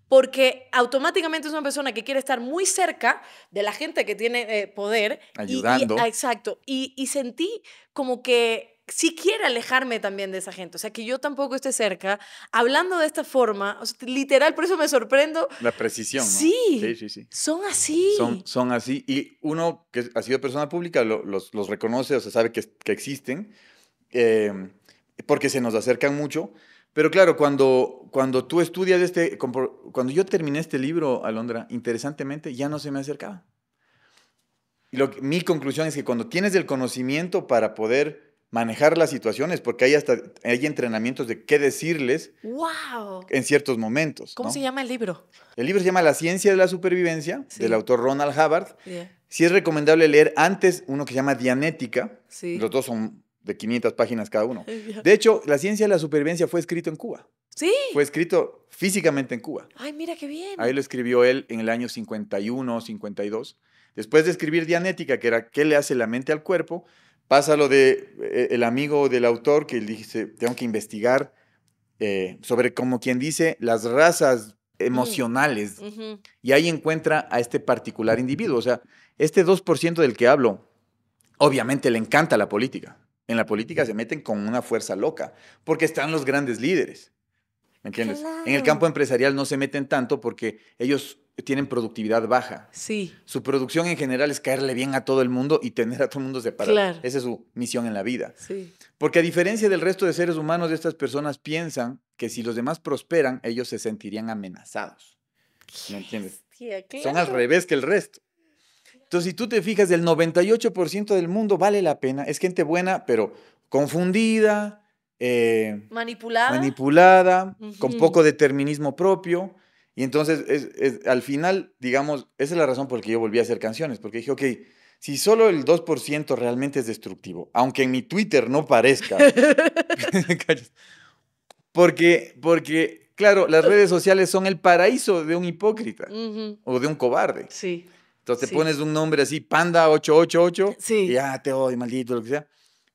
porque automáticamente es una persona que quiere estar muy cerca de la gente que tiene eh, poder. Ayudando. exacto. Y, sentí como que si quiere alejarme también de esa gente. O sea, que yo tampoco esté cerca, hablando de esta forma, literal, por eso me sorprendo. La precisión. Sí, sí, sí, Son así. Son, son así. Y uno que ha sido persona pública los, los, reconoce, o sea, sabe que, que existen. Eh, porque se nos acercan mucho. Pero claro, cuando, cuando tú estudias este, cuando yo terminé este libro, Alondra, interesantemente, ya no se me acercaba. mi conclusión es que cuando tienes el conocimiento para poder manejar las situaciones, porque hay hasta hay entrenamientos de qué decirles en ciertos momentos. ¿Cómo se llama el libro? El libro se llama La ciencia de la supervivencia, del autor Ronald Hubbard. Sí. Sí es recomendable leer antes uno que se llama Dianética. Sí. Los dos son de 500 páginas cada uno. De hecho, La ciencia de la supervivencia fue escrito en Cuba. Sí. Fue escrito físicamente en Cuba. Ay, mira qué bien. Ahí lo escribió él en el año 51, 52. Después de escribir Dianética, que era qué le hace la mente al cuerpo, pasa lo de eh, el amigo del autor que dice, tengo que investigar eh, sobre, como quien dice, las razas emocionales. Y ahí encuentra a este particular individuo. O sea, este 2% del que hablo, obviamente le encanta la política en la política se meten con una fuerza loca, porque están los grandes líderes. ¿Me entiendes? En el campo empresarial no se meten tanto porque ellos tienen productividad baja. Sí. Su producción en general es caerle bien a todo el mundo y tener a todo el mundo separado. Claro. Esa es su misión en la vida. Sí. Porque a diferencia del resto de seres humanos, estas personas piensan que si los demás prosperan, ellos se sentirían amenazados. ¿Me entiendes? Son al revés que el resto. Entonces, si tú te fijas, del 98% del mundo vale la pena, es gente buena, pero confundida, eh, manipulada, manipulada con poco determinismo propio. Y entonces, al final, digamos, esa es la razón por la que yo volví a hacer canciones, porque dije, ok, si solo el 2% realmente es destructivo, aunque en mi Twitter no parezca, porque, porque, claro, las redes sociales son el paraíso de un hipócrita o de un cobarde. Sí. Entonces te pones un nombre así, Panda 888, sí. y ya te odio, maldito, lo que sea.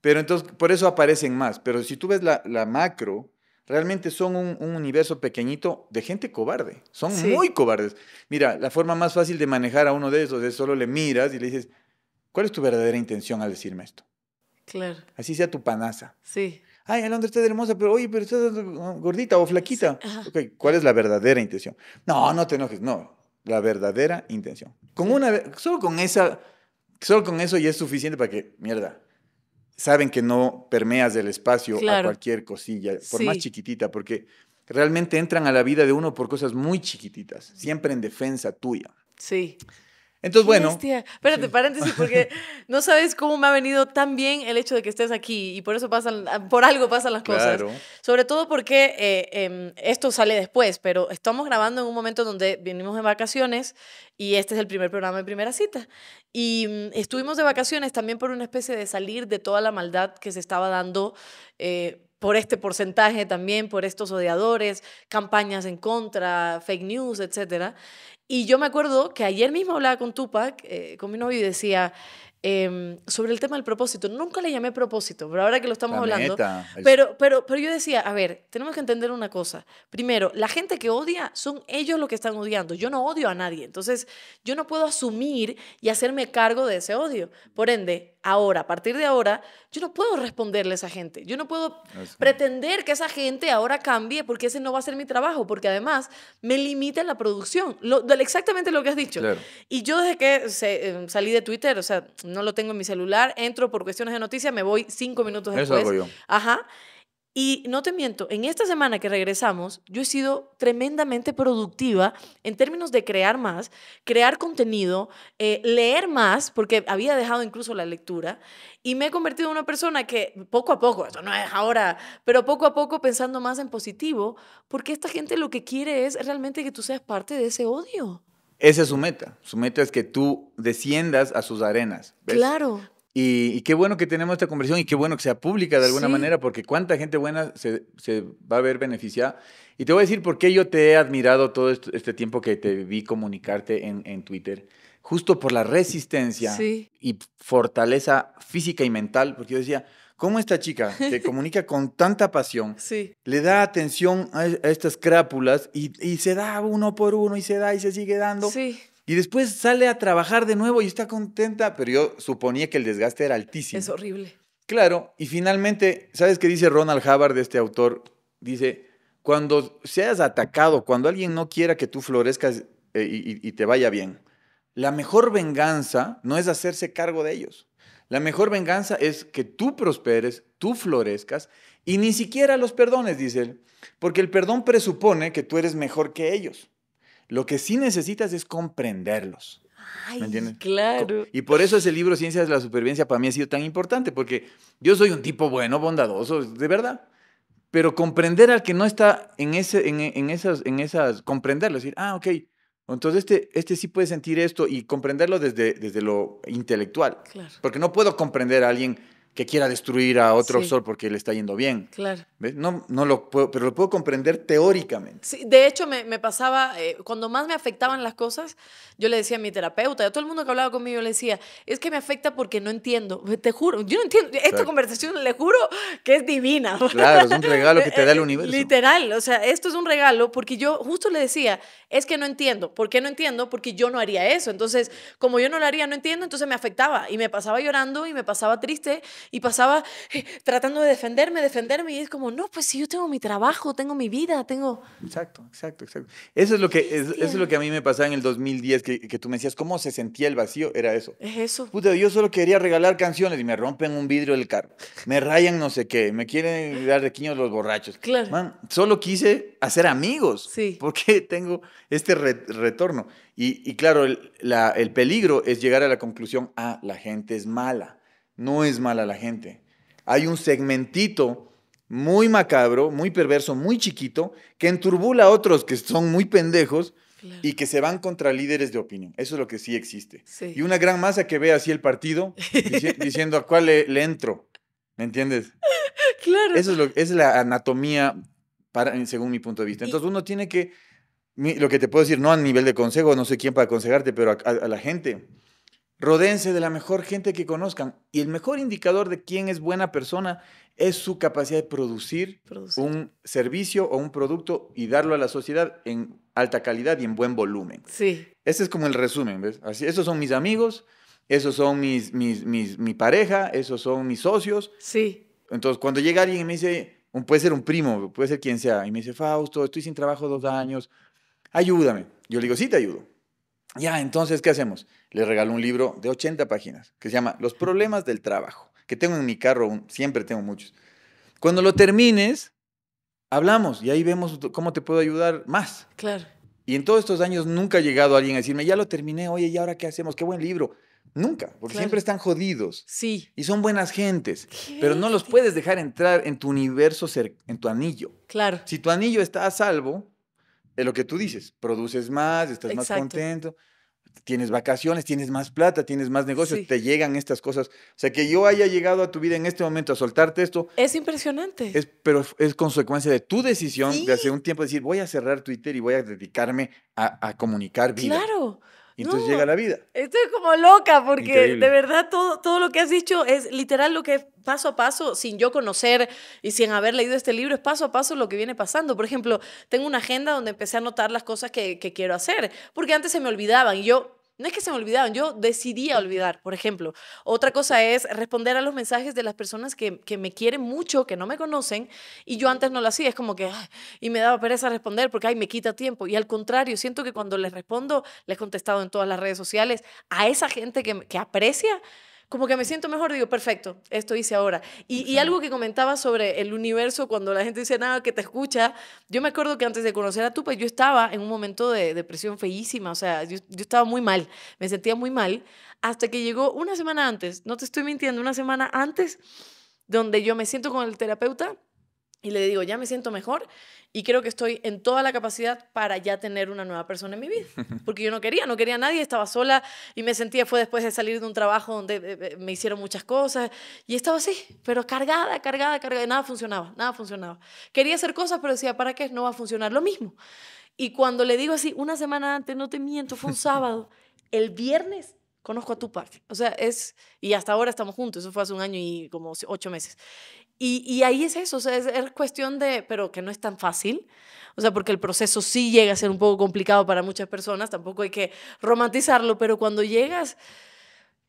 Pero entonces, por eso aparecen más. Pero si tú ves la, macro, realmente son un, universo pequeñito de gente cobarde. Son muy cobardes. Mira, la forma más fácil de manejar a uno de esos es solo le miras y le dices, ¿cuál es tu verdadera intención al decirme esto? Claro. Así sea tu panaza. Sí. Ay, Alondra, estás hermosa, pero oye, pero estás gordita o flaquita. ¿cuál es la verdadera intención? No, no te enojes, no la verdadera intención. Con una, solo, con esa, solo con eso ya es suficiente para que, mierda, saben que no permeas del espacio a cualquier cosilla, por más chiquitita, porque realmente entran a la vida de uno por cosas muy chiquititas, siempre en defensa tuya. Sí. Entonces, bueno. Espérate, paréntesis, porque no sabes cómo me ha venido tan bien el hecho de que estés aquí y por eso pasan, por algo pasan las cosas. Sobre todo porque eh, em, esto sale después, pero estamos grabando en un momento donde vinimos de vacaciones y este es el primer programa de primera cita. Y mm, estuvimos de vacaciones también por una especie de salir de toda la maldad que se estaba dando. Eh, por este porcentaje también, por estos odiadores, campañas en contra, fake news, etcétera. Y yo me acuerdo que ayer mismo hablaba con Tupac, eh, con mi novio, y decía em, sobre el tema del propósito. Nunca le llamé propósito, pero ahora que lo estamos hablando. Pero, pero, pero yo decía, a ver, tenemos que entender una cosa. Primero, la gente que odia son ellos los que están odiando. Yo no odio a nadie. Entonces, yo no puedo asumir y hacerme cargo de ese odio. Por ende, ahora, a partir de ahora, yo no puedo responderle a esa gente. Yo no puedo pretender que esa gente ahora cambie porque ese no va a ser mi trabajo, porque además me limita la producción. exactamente lo que has dicho. Y yo desde que eh, salí de Twitter, o sea, no lo tengo en mi celular, entro por cuestiones de noticias, me voy cinco minutos después. Eso yo. Ajá. Y no te miento, en esta semana que regresamos, yo he sido tremendamente productiva en términos de crear más, crear contenido, eh, leer más, porque había dejado incluso la lectura, y me he convertido en una persona que poco a poco, eso no es ahora, pero poco a poco pensando más en positivo, porque esta gente lo que quiere es realmente que tú seas parte de ese odio. Esa es su meta. Su meta es que tú desciendas a sus arenas. Claro. Y, qué bueno que tenemos esta conversación y qué bueno que sea pública de alguna manera, porque cuánta gente buena se, va a ver beneficiada. Y te voy a decir por qué yo te he admirado todo este, tiempo que te vi comunicarte en, Twitter, justo por la resistencia y fortaleza física y mental, porque yo decía, ¿Cómo esta chica se comunica con tanta pasión? Sí. Le da atención a, estas crápulas y, se da uno por uno y se da y se sigue dando. Sí. Y después sale a trabajar de nuevo y está contenta, pero yo suponía que el desgaste era altísimo. Es horrible. Claro, y finalmente, ¿sabes qué dice Ronald de este autor? Dice, cuando seas atacado, cuando alguien no quiera que tú florezcas eh, y te vaya bien, la mejor venganza no es hacerse cargo de ellos. La mejor venganza es que tú prosperes, tú florezcas y ni siquiera los perdones, dice él, porque el perdón presupone que tú eres mejor que ellos. Lo que sí necesitas es comprenderlos. entiendes? Claro. Y por eso ese libro Ciencias de la Supervivencia para mí ha sido tan importante, porque yo soy un tipo bueno, bondadoso, de verdad. Pero comprender al que no está en, ese, en, esas, en esas, comprenderlo, decir, ah, ok, entonces este, este sí puede sentir esto y comprenderlo desde, desde lo intelectual. Claro. Porque no puedo comprender a alguien que quiera destruir a otro sol porque le está yendo bien. Claro. No, no lo puedo, pero lo puedo comprender teóricamente. de hecho, me, pasaba, eh, cuando más me afectaban las cosas, yo le decía a mi terapeuta, a todo el mundo que hablaba conmigo, yo le decía, es que me afecta porque no entiendo, te juro, yo no entiendo, esta conversación le juro que es divina. Claro, es un regalo que te da el universo. Literal, o sea, esto es un regalo porque yo justo le decía, es que no entiendo, ¿por qué no entiendo? Porque yo no haría eso. Entonces, como yo no lo haría, no entiendo, entonces me afectaba y me pasaba llorando y me pasaba triste y pasaba eh, tratando de defenderme, defenderme, y es como, no, pues si yo tengo mi trabajo, tengo mi vida, tengo... Exacto, exacto, exacto. Eso es lo que, es, eso es lo que a mí me pasaba en el 2010, que, que, tú me decías, ¿cómo se sentía el vacío? Era eso. Es eso. Puta, yo solo quería regalar canciones y me rompen un vidrio del carro, me rayan no sé qué, me quieren dar de quiños los borrachos. Claro. solo quise hacer amigos. Sí. Porque tengo este retorno. Y, y claro, el, la, el peligro es llegar a la conclusión, ah, la gente es mala no es mala la gente. Hay un segmentito muy macabro, muy perverso, muy chiquito, que enturbula a otros que son muy pendejos y que se van contra líderes de opinión. Eso es lo que sí existe. Y una gran masa que ve así el partido diciendo a cuál le, entro. ¿Me entiendes? Claro. Eso es, la anatomía, según mi punto de vista. Entonces uno tiene que, lo que te puedo decir, no a nivel de consejo, no sé quién para aconsejarte, pero a la gente Rodense de la mejor gente que conozcan. Y el mejor indicador de quién es buena persona es su capacidad de producir, un servicio o un producto y darlo a la sociedad en alta calidad y en buen volumen. Sí. Ese es como el resumen, ¿ves? Así, esos son mis amigos, esos son mis, mis, mi pareja, esos son mis socios. Sí. Entonces, cuando llega alguien y me dice, puede ser un primo, puede ser quien sea, y me dice, Fausto, estoy sin trabajo dos años, ayúdame. Yo le digo, sí, te ayudo. Ya, entonces, ¿qué hacemos? Le regalo un libro de 80 páginas que se llama Los problemas del trabajo, que tengo en mi carro, siempre tengo muchos. Cuando lo termines, hablamos y ahí vemos cómo te puedo ayudar más. Claro. Y en todos estos años nunca ha llegado alguien a decirme, ya lo terminé, oye, ¿y ahora qué hacemos? Qué buen libro. Nunca, porque siempre están jodidos. Sí. Y son buenas gentes, pero no los puedes dejar entrar en tu universo, en tu anillo. Claro. Si tu anillo está a salvo, es lo que tú dices, produces más, estás más contento, tienes vacaciones, tienes más plata, tienes más negocios, te llegan estas cosas. O sea, que yo haya llegado a tu vida en este momento a soltarte esto. Es impresionante. Es, pero es consecuencia de tu decisión de hace un tiempo decir, voy a cerrar Twitter y voy a dedicarme a, a comunicar vida. Claro. Y entonces llega la vida. Esto es como loca porque de verdad todo, todo lo que has dicho es literal lo que es paso a paso, sin yo conocer y sin haber leído este libro, es paso a paso lo que viene pasando. Por ejemplo, tengo una agenda donde empecé a anotar las cosas que, que quiero hacer, porque antes se me olvidaban y yo no es que se me olvidaban, yo decidí olvidar, por ejemplo. Otra cosa es responder a los mensajes de las personas que, me quieren mucho, que no me conocen, y yo antes no lo hacía, es como que, y me daba pereza responder porque, ahí me quita tiempo. Y al contrario, siento que cuando les respondo, les he contestado en todas las redes sociales, a esa gente que, que aprecia, como que me siento mejor, digo, perfecto, esto hice ahora. Y, algo que comentaba sobre el universo, cuando la gente dice nada, que te escucha, yo me acuerdo que antes de conocer a Tupa, yo estaba en un momento de depresión feísima, o sea, yo, yo estaba muy mal, me sentía muy mal, hasta que llegó una semana antes, no te estoy mintiendo, una semana antes, donde yo me siento con el terapeuta y le digo, ya me siento mejor y creo que estoy en toda la capacidad para ya tener una nueva persona en mi vida. Porque yo no quería, no quería a nadie, estaba sola y me sentía, fue después de salir de un trabajo donde eh, eh, me hicieron muchas cosas y estaba así, pero cargada, cargada, cargada, nada funcionaba, nada funcionaba. Quería hacer cosas, pero decía, ¿para qué? No va a funcionar lo mismo. Y cuando le digo así, una semana antes, no te miento, fue un sábado, el viernes conozco a tu parte. O sea, es, y hasta ahora estamos juntos, eso fue hace un año y como ocho meses. Y, ahí es eso, o sea, es, cuestión de, pero que no es tan fácil, o sea, porque el proceso sí llega a ser un poco complicado para muchas personas, tampoco hay que romantizarlo, pero cuando llegas,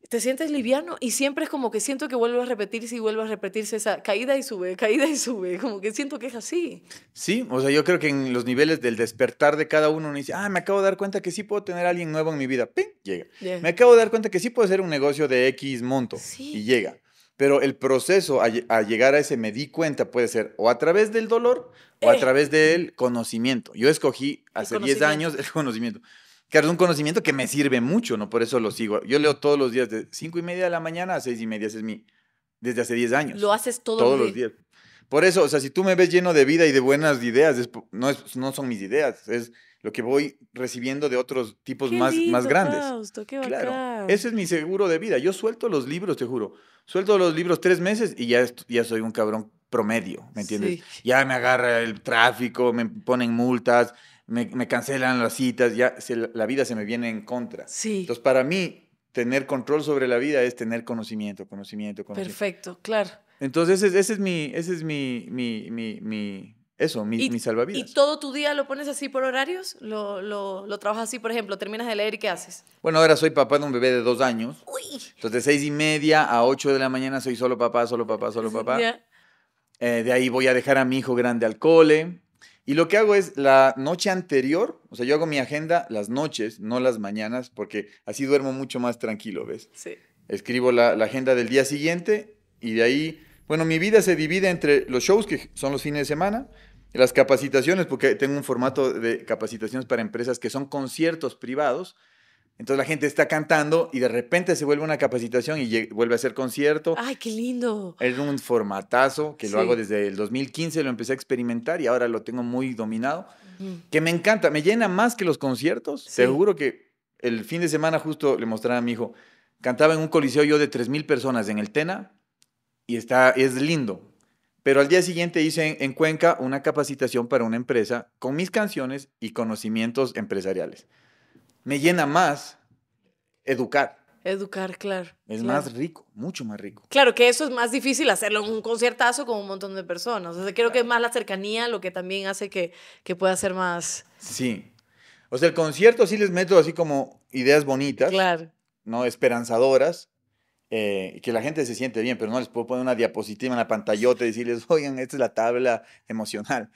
te sientes liviano y siempre es como que siento que vuelve a repetirse y vuelve a repetirse esa caída y sube, caída y sube, como que siento que es así. Sí, o sea, yo creo que en los niveles del despertar de cada uno uno dice, ah, me acabo de dar cuenta que sí puedo tener a alguien nuevo en mi vida, ¡ping! Llega. Me acabo de dar cuenta que sí puedo hacer un negocio de X monto y llega. Pero el proceso a, llegar a ese me di cuenta puede ser o a través del dolor o a eh. través del conocimiento. Yo escogí hace 10 años el conocimiento. que es un conocimiento que me sirve mucho, ¿no? Por eso lo sigo. Yo leo todos los días, de 5 y media de la mañana a 6 y media, es mi, desde hace 10 años. Lo haces todo todos los días. Por eso, o sea, si tú me ves lleno de vida y de buenas ideas, no, es, no son mis ideas, es lo que voy recibiendo de otros tipos más, más grandes. qué claro, ese es mi seguro de vida. Yo suelto los libros, te juro. Suelto los libros tres meses y ya, ya soy un cabrón promedio, ¿me entiendes? Ya me agarra el tráfico, me ponen multas, me, cancelan las citas, ya la vida se me viene en contra. Entonces, para mí, tener control sobre la vida es tener conocimiento, conocimiento, conocimiento. Perfecto, claro. Entonces, ese, es mi, ese es mi, mi eso, mi, salvavidas. ¿Y todo tu día lo pones así por horarios? ¿Lo, lo, trabajas así, por ejemplo? ¿Terminas de leer y qué haces? Bueno, ahora soy papá de un bebé de dos años. Uy. Entonces, de seis y media a ocho de la mañana soy solo papá, solo papá, solo papá. Eh, de ahí voy a dejar a mi hijo grande al cole. Y lo que hago es la noche anterior, o sea, yo hago mi agenda las noches, no las mañanas, porque así duermo mucho más tranquilo, ¿ves? Sí. Escribo la, agenda del día siguiente y de ahí, bueno, mi vida se divide entre los shows, que son los fines de semana, las capacitaciones, porque tengo un formato de capacitaciones para empresas que son conciertos privados. Entonces la gente está cantando y de repente se vuelve una capacitación y vuelve a ser concierto. ¡Ay, qué lindo! Es un formatazo que lo hago desde el 2015, lo empecé a experimentar y ahora lo tengo muy dominado, que me encanta, me llena más que los conciertos. Seguro que el fin de semana justo le mostraba a mi hijo, cantaba en un coliseo yo de 3.000 personas en el Tena y está, es lindo, pero al día siguiente hice en Cuenca una capacitación para una empresa con mis canciones y conocimientos empresariales. Me llena más educar. Educar, claro. Es más rico, mucho más rico. Claro que eso es más difícil hacerlo en un conciertazo con un montón de personas. O creo que es más la cercanía lo que también hace que, que pueda ser más. Sí. O sea, el concierto sí les meto así como ideas bonitas. Claro. ¿no? Esperanzadoras, eh, que la gente se siente bien, pero no les puedo poner una diapositiva en la pantallota y decirles, oigan, esta es la tabla emocional.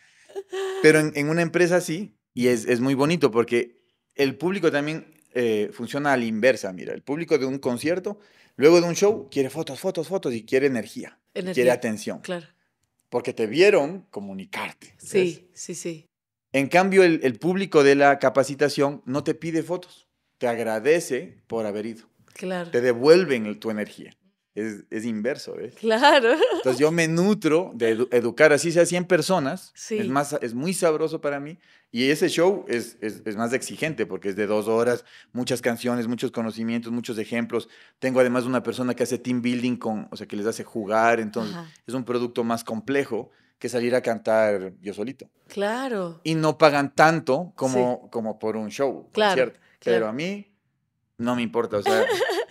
Pero en, una empresa sí, y es, muy bonito porque el público también eh, funciona a la inversa, mira, el público de un concierto, luego de un show, quiere fotos, fotos, fotos y quiere energía, quiere atención. Claro. Porque te vieron comunicarte. Sí, sí, sí. En cambio, el público de la capacitación no te pide fotos, te agradece por haber ido. Claro. Te devuelven tu energía. Es, inverso, ¿ves? Claro. Entonces yo me nutro de educar así sea 100 personas. Es, más, es muy sabroso para mí. Y ese show es, más exigente porque es de dos horas, muchas canciones, muchos conocimientos, muchos ejemplos. Tengo además una persona que hace team building, con, o sea, que les hace jugar. Entonces es un producto más complejo que salir a cantar yo solito. Claro. Y no pagan tanto como, como por un show. Claro. Claro. Pero a mí no me importa, o sea,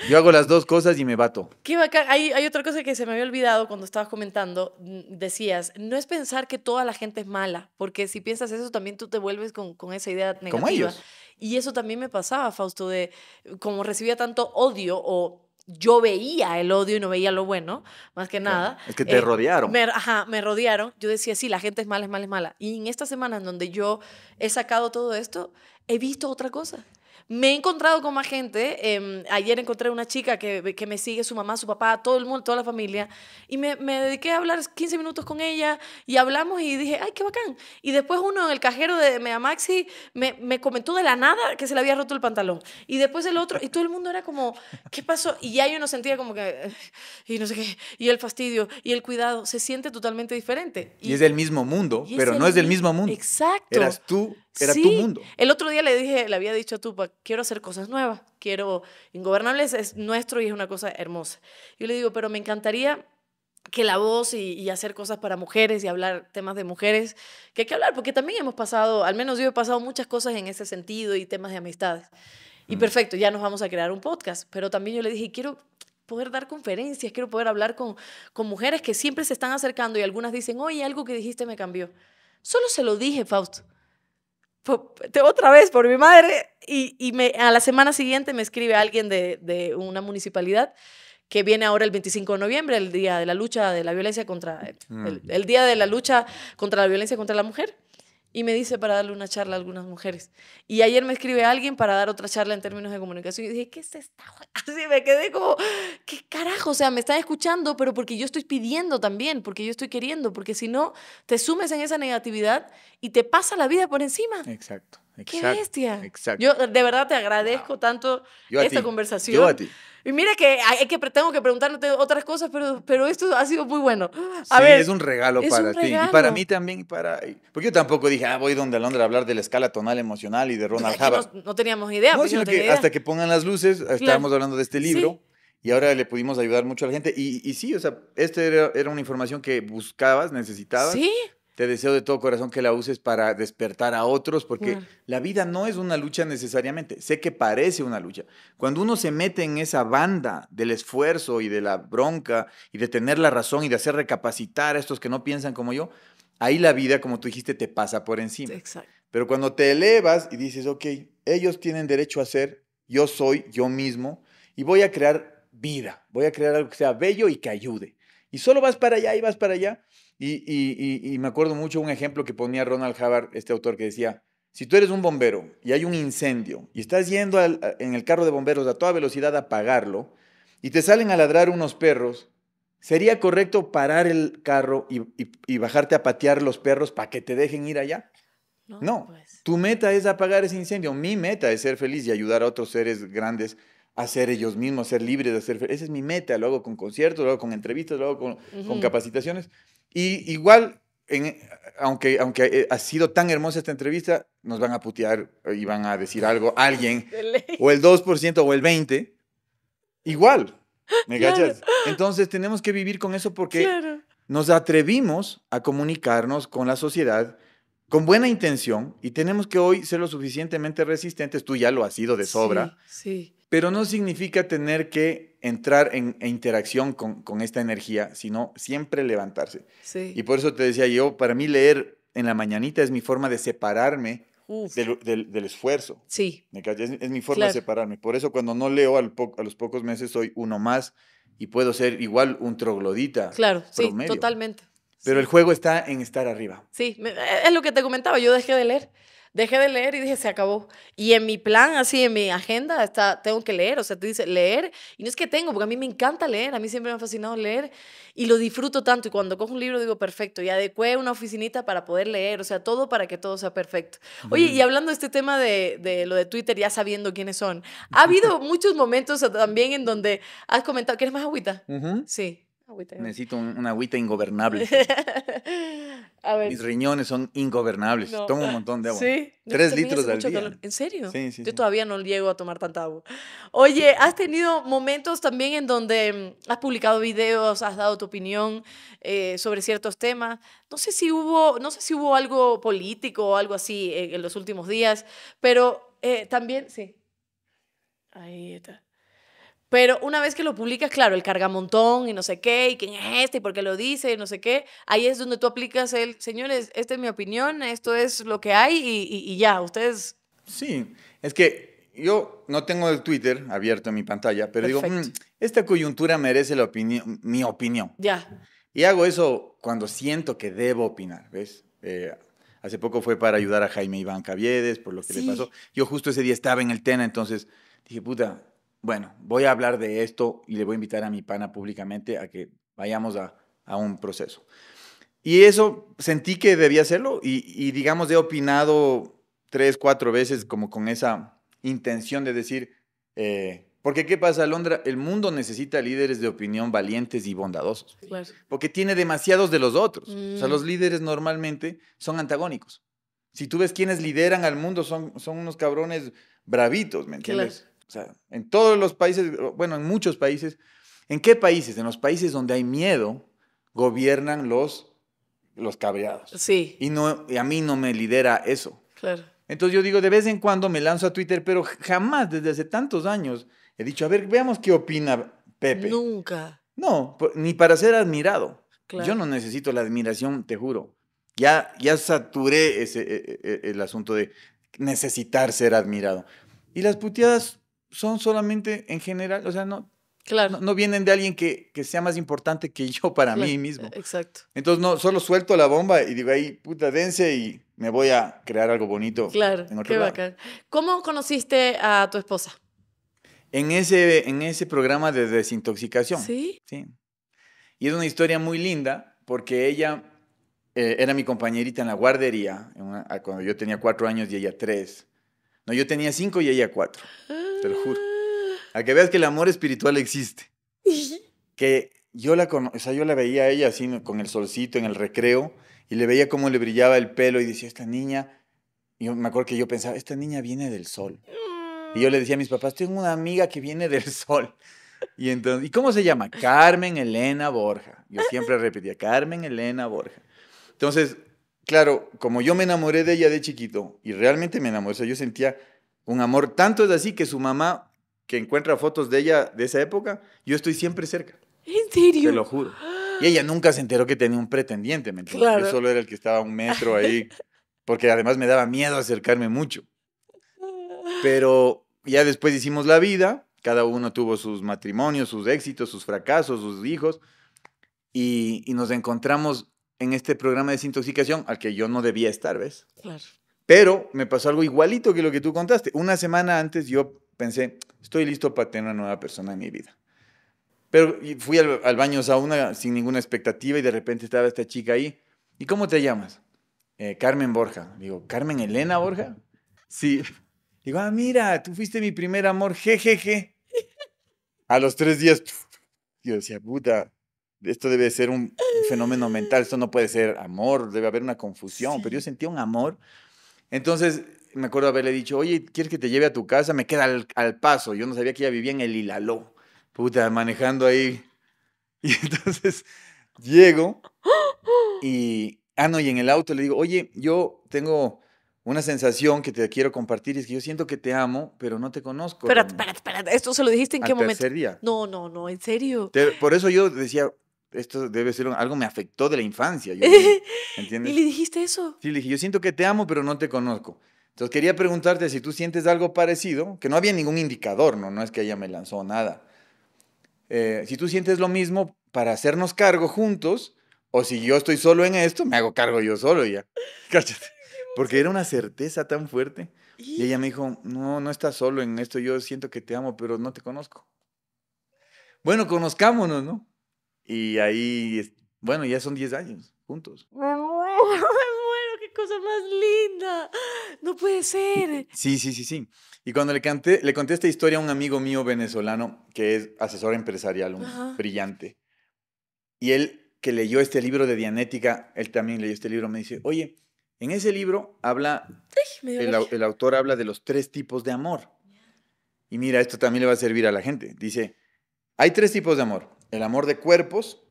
yo hago las dos cosas y me bato. Qué bacán. Hay, otra cosa que se me había olvidado cuando estabas comentando. Mm, decías, no es pensar que toda la gente es mala, porque si piensas eso también tú te vuelves con, esa idea negativa. Como ellos. Y eso también me pasaba, Fausto, de como recibía tanto odio o yo veía el odio y no veía lo bueno, más que nada. Es que te eh, rodearon. Me, ajá, me rodearon. Yo decía, sí, la gente es mala, es mala, es mala. Y en estas semanas en donde yo he sacado todo esto, he visto otra cosa. Me he encontrado con más gente. Em, ayer encontré una chica que, me sigue, su mamá, su papá, todo el mundo, toda la familia. Y me, dediqué a hablar 15 minutos con ella y hablamos y dije, ay, qué bacán. Y después uno en el cajero de Meamaxi me, me comentó de la nada que se le había roto el pantalón. Y después el otro, y todo el mundo era como, ¿qué pasó? Y ya yo no sentía como que, y no sé qué, y el fastidio, y el cuidado, se siente totalmente diferente. Y, es del mismo mundo, pero no es del mismo mundo. Exacto. Eras tú sí. tu mundo. El otro día le dije, le había dicho a Tupac, quiero hacer cosas nuevas, quiero. Ingobernables es nuestro y es una cosa hermosa. Yo le digo, pero me encantaría que la voz y, hacer cosas para mujeres y hablar temas de mujeres, que hay que hablar, porque también hemos pasado, al menos yo he pasado muchas cosas en ese sentido y temas de amistades. Y mm. perfecto, ya nos vamos a crear un podcast, pero también yo le dije, quiero poder dar conferencias, quiero poder hablar con, con mujeres que siempre se están acercando y algunas dicen, oye, algo que dijiste me cambió. Solo se lo dije, Fausto otra vez por mi madre. Y, me, a la semana siguiente me escribe alguien de, una municipalidad que viene ahora el 25 de noviembre, el día de la lucha de la violencia contra, el ah. día de la lucha contra la violencia contra la mujer y me dice para darle una charla a algunas mujeres. Y ayer me escribe alguien para dar otra charla en términos de comunicación. Y dije, ¿qué es esta? Así me quedé como, ¿qué carajo? O sea, me están escuchando, pero porque yo estoy pidiendo también, porque yo estoy queriendo, porque si no, te sumes en esa negatividad y te pasa la vida por encima. Exacto. ¡Qué bestia! Yo de verdad te agradezco tanto esta conversación. Yo a ti. Y mira que, hay que tengo que preguntarte otras cosas, pero, esto ha sido muy bueno. sí, es un regalo para ti. Y para mí también, Porque yo tampoco dije, ah, voy donde Londres a hablar de la escala tonal emocional y de Ronald No, teníamos idea. No, pues hasta que pongan las luces, estábamos hablando de este libro. Y ahora le pudimos ayudar mucho a la gente. Y, sí, o sea, esta era, era, una información que buscabas, necesitabas. Sí. Te deseo de todo corazón que la uses para despertar a otros, porque la vida no es una lucha necesariamente. Sé que parece una lucha. Cuando uno se mete en esa banda del esfuerzo y de la bronca y de tener la razón y de hacer recapacitar a estos que no piensan como yo, ahí la vida, como tú dijiste, te pasa por encima. Exacto. Pero cuando te elevas y dices, ok, ellos tienen derecho a ser, yo soy yo mismo y voy a crear vida, voy a crear algo que sea bello y que ayude. Y solo vas para allá y vas para allá y, me acuerdo mucho un ejemplo que ponía Ronald Havard, este autor, que decía, si tú eres un bombero y hay un incendio y estás yendo en el carro de bomberos a toda velocidad a apagarlo y te salen a ladrar unos perros, ¿sería correcto parar el carro y, bajarte a patear los perros para que te dejen ir allá? No, pues. tu meta es apagar ese incendio. Mi meta es ser feliz y ayudar a otros seres grandes a ser ellos mismos, a ser libres, de ser felices. Esa es mi meta. Lo hago con conciertos, lo hago con entrevistas, lo hago con capacitaciones. Y igual, aunque, aunque eh, ha sido tan hermosa esta entrevista, nos van a putear eh, y van a decir algo alguien, o el 2% o el 20%, igual. ¿Me Entonces tenemos que vivir con eso porque nos atrevimos a comunicarnos con la sociedad con buena intención y tenemos que hoy ser lo suficientemente resistentes, tú ya lo has sido de sobra, sí. pero no significa tener que entrar en, interacción con, esta energía, sino siempre levantarse. Sí. Y por eso te decía yo, para mí leer en la mañanita es mi forma de separarme del, esfuerzo. Sí. es, mi forma de separarme. Por eso cuando no leo a los pocos meses soy uno más y puedo ser igual un troglodita. Claro, sí, totalmente. Pero el juego está en estar arriba. Sí, e, es lo que te comentaba, yo dejé de leer dejé de leer y dije, se acabó. Y en mi plan, así, en mi agenda, está, tengo que leer. O sea, te dice leer. Y no es que tengo, porque a mí me encanta leer. A mí siempre me ha fascinado leer. Y lo disfruto tanto. Y cuando cojo un libro, digo, perfecto. Y adecué una oficinita para poder leer. O sea, todo para que todo sea perfecto. Oye, y hablando de este tema de, de lo de Twitter, ya sabiendo quiénes son, ha habido muchos momentos también en donde has comentado, ¿quieres más agüita? Sí. Necesito un, una agüita ingobernable. Mis riñones son ingobernables. Tomo un montón de agua. Sí. Tres litros al día. ¿En serio? Yo todavía no llego a tomar tanta agua. Oye, ¿has tenido momentos también en donde mm, has publicado videos, has dado tu opinión eh, sobre ciertos temas? No sé si hubo, no sé si hubo algo político o algo así eh, en los últimos días, pero eh, también, sí. Ahí está. Pero una vez que lo publicas, claro, el cargamontón y no sé qué, y quién es este, y por qué lo dice, y no sé qué, ahí es donde tú aplicas el, señores, esta es mi opinión, esto es lo que hay, y, y, ya, ustedes... Sí, es que yo no tengo el Twitter abierto en mi pantalla, pero digo, mm, esta coyuntura merece la opinión, mi opinión. Ya. Y hago eso cuando siento que debo opinar, ¿ves? Eh, hace poco fue para ayudar a Jaime Iván Caviedes por lo que le pasó. Yo justo ese día estaba en el TENA, entonces dije, puta, bueno, voy a hablar de esto y le voy a invitar a mi pana públicamente a que vayamos a, un proceso. Y eso sentí que debía hacerlo y, digamos he opinado tres, cuatro veces como con esa intención de decir, eh, porque ¿qué pasa, Londra? El mundo necesita líderes de opinión valientes y bondadosos. Porque tiene demasiados de los otros. O sea, mm. los líderes normalmente son antagónicos. Si tú ves quiénes lideran al mundo, son, son unos cabrones bravitos, ¿me entiendes? O sea, en todos los países, bueno, en muchos países, ¿en qué países? En los países donde hay miedo, gobiernan los, los cabreados. Sí. Y, no, y a mí no me lidera eso. Claro. Entonces yo digo, de vez en cuando me lanzo a Twitter, pero jamás desde hace tantos años he dicho, a ver, veamos qué opina Pepe. Nunca. No, ni para ser admirado. Yo no necesito la admiración, te juro. Ya, ya saturé ese, e, e, e, el asunto de necesitar ser admirado. Y las puteadas son solamente en general, o sea, no, Claro. No, vienen de alguien que, que, sea más importante que yo para mí mismo. Eh, exacto. Entonces, no, solo suelto la bomba y digo ahí, puta, dense y me voy a crear algo bonito. Claro. En qué bacán. ¿Cómo conociste a tu esposa? En ese, en ese programa de desintoxicación. Sí. Sí. Y es una historia muy linda porque ella eh, era mi compañerita en la guardería cuando yo tenía cuatro años y ella tres. No, yo tenía cinco y ella cuatro. Ah te lo A que veas que el amor espiritual existe. Que yo la, o sea, yo la veía a ella así con el solcito en el recreo y le veía cómo le brillaba el pelo y decía, esta niña, y yo me acuerdo que yo pensaba, esta niña viene del sol. Y yo le decía a mis papás, tengo una amiga que viene del sol. Y entonces, ¿y cómo se llama? Carmen Elena Borja. Yo siempre repetía, Carmen Elena Borja. Entonces, claro, como yo me enamoré de ella de chiquito y realmente me enamoré, o sea, yo sentía un amor, tanto es así que su mamá, que encuentra fotos de ella de esa época, yo estoy siempre cerca. ¿En serio? Te lo juro. Y ella nunca se enteró que tenía un pretendiente, ¿me Yo solo era el que estaba a un metro ahí, porque además me daba miedo acercarme mucho. Pero ya después hicimos la vida, cada uno tuvo sus matrimonios, sus éxitos, sus fracasos, sus hijos, y, y nos encontramos en este programa de desintoxicación al que yo no debía estar, ¿ves? Claro. Pero me pasó algo igualito que lo que tú contaste. Una semana antes yo pensé, estoy listo para tener una nueva persona en mi vida. Pero fui al, al baño sauna sin ninguna expectativa y de repente estaba esta chica ahí. ¿Y cómo te llamas? Eh, Carmen Borja. Digo, ¿Carmen Elena Borja? Sí. Digo, ah, mira, tú fuiste mi primer amor, jejeje. Je, A los tres días, yo decía, puta, esto debe ser un fenómeno mental, esto no puede ser amor, debe haber una confusión. Pero yo sentía un amor entonces, me acuerdo haberle dicho, oye, ¿quieres que te lleve a tu casa? Me queda al, paso. Yo no sabía que ella vivía en el Hilaló. Puta, manejando ahí. Y entonces llego y, ah, no, y en el auto le digo, oye, yo tengo una sensación que te quiero compartir es que yo siento que te amo, pero no te conozco. Espérate, espérate, espérate. ¿Esto se lo dijiste en qué momento? tercer No, no, no, en serio. por eso yo decía, esto debe ser algo me afectó de la infancia. ¿Entiendes? ¿Y le dijiste eso? Sí, le dije, yo siento que te amo, pero no te conozco. Entonces quería preguntarte si tú sientes algo parecido, que no había ningún indicador, no, no es que ella me lanzó nada. Eh, si tú sientes lo mismo para hacernos cargo juntos, o si yo estoy solo en esto, me hago cargo yo solo ya. Cállate. Porque era una certeza tan fuerte. ¿Y? y ella me dijo, no, no estás solo en esto, yo siento que te amo, pero no te conozco. Bueno, conozcámonos, ¿no? Y ahí, bueno, ya son 10 años juntos. Me muero, me muero, qué cosa más linda. No puede ser. Sí, sí, sí, sí. Y cuando le, le conté esta historia a un amigo mío venezolano que es asesor empresarial, un brillante. Y él que leyó este libro de Dianética, él también leyó este libro, me dice, oye, en ese libro habla, el, autor habla de los tres tipos de amor. Y mira, esto también le va a servir a la gente. Dice, hay tres tipos de amor. El amor de cuerpos,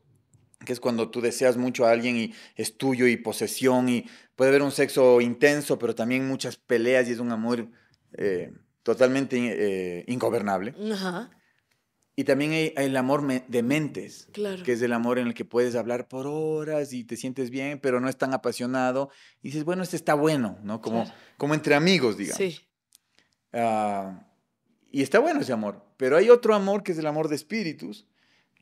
que es cuando tú deseas mucho a alguien y es tuyo y posesión y puede haber un sexo intenso, pero también muchas peleas y es un amor eh, totalmente eh, ingobernable. Y también hay, el amor de mentes, que es el amor en el que puedes hablar por horas y te sientes bien, pero no es tan apasionado. Y dices, bueno, este está bueno, ¿no? Como, como entre amigos, digamos. Sí. Ah, y está bueno ese amor, pero hay otro amor que es el amor de espíritus,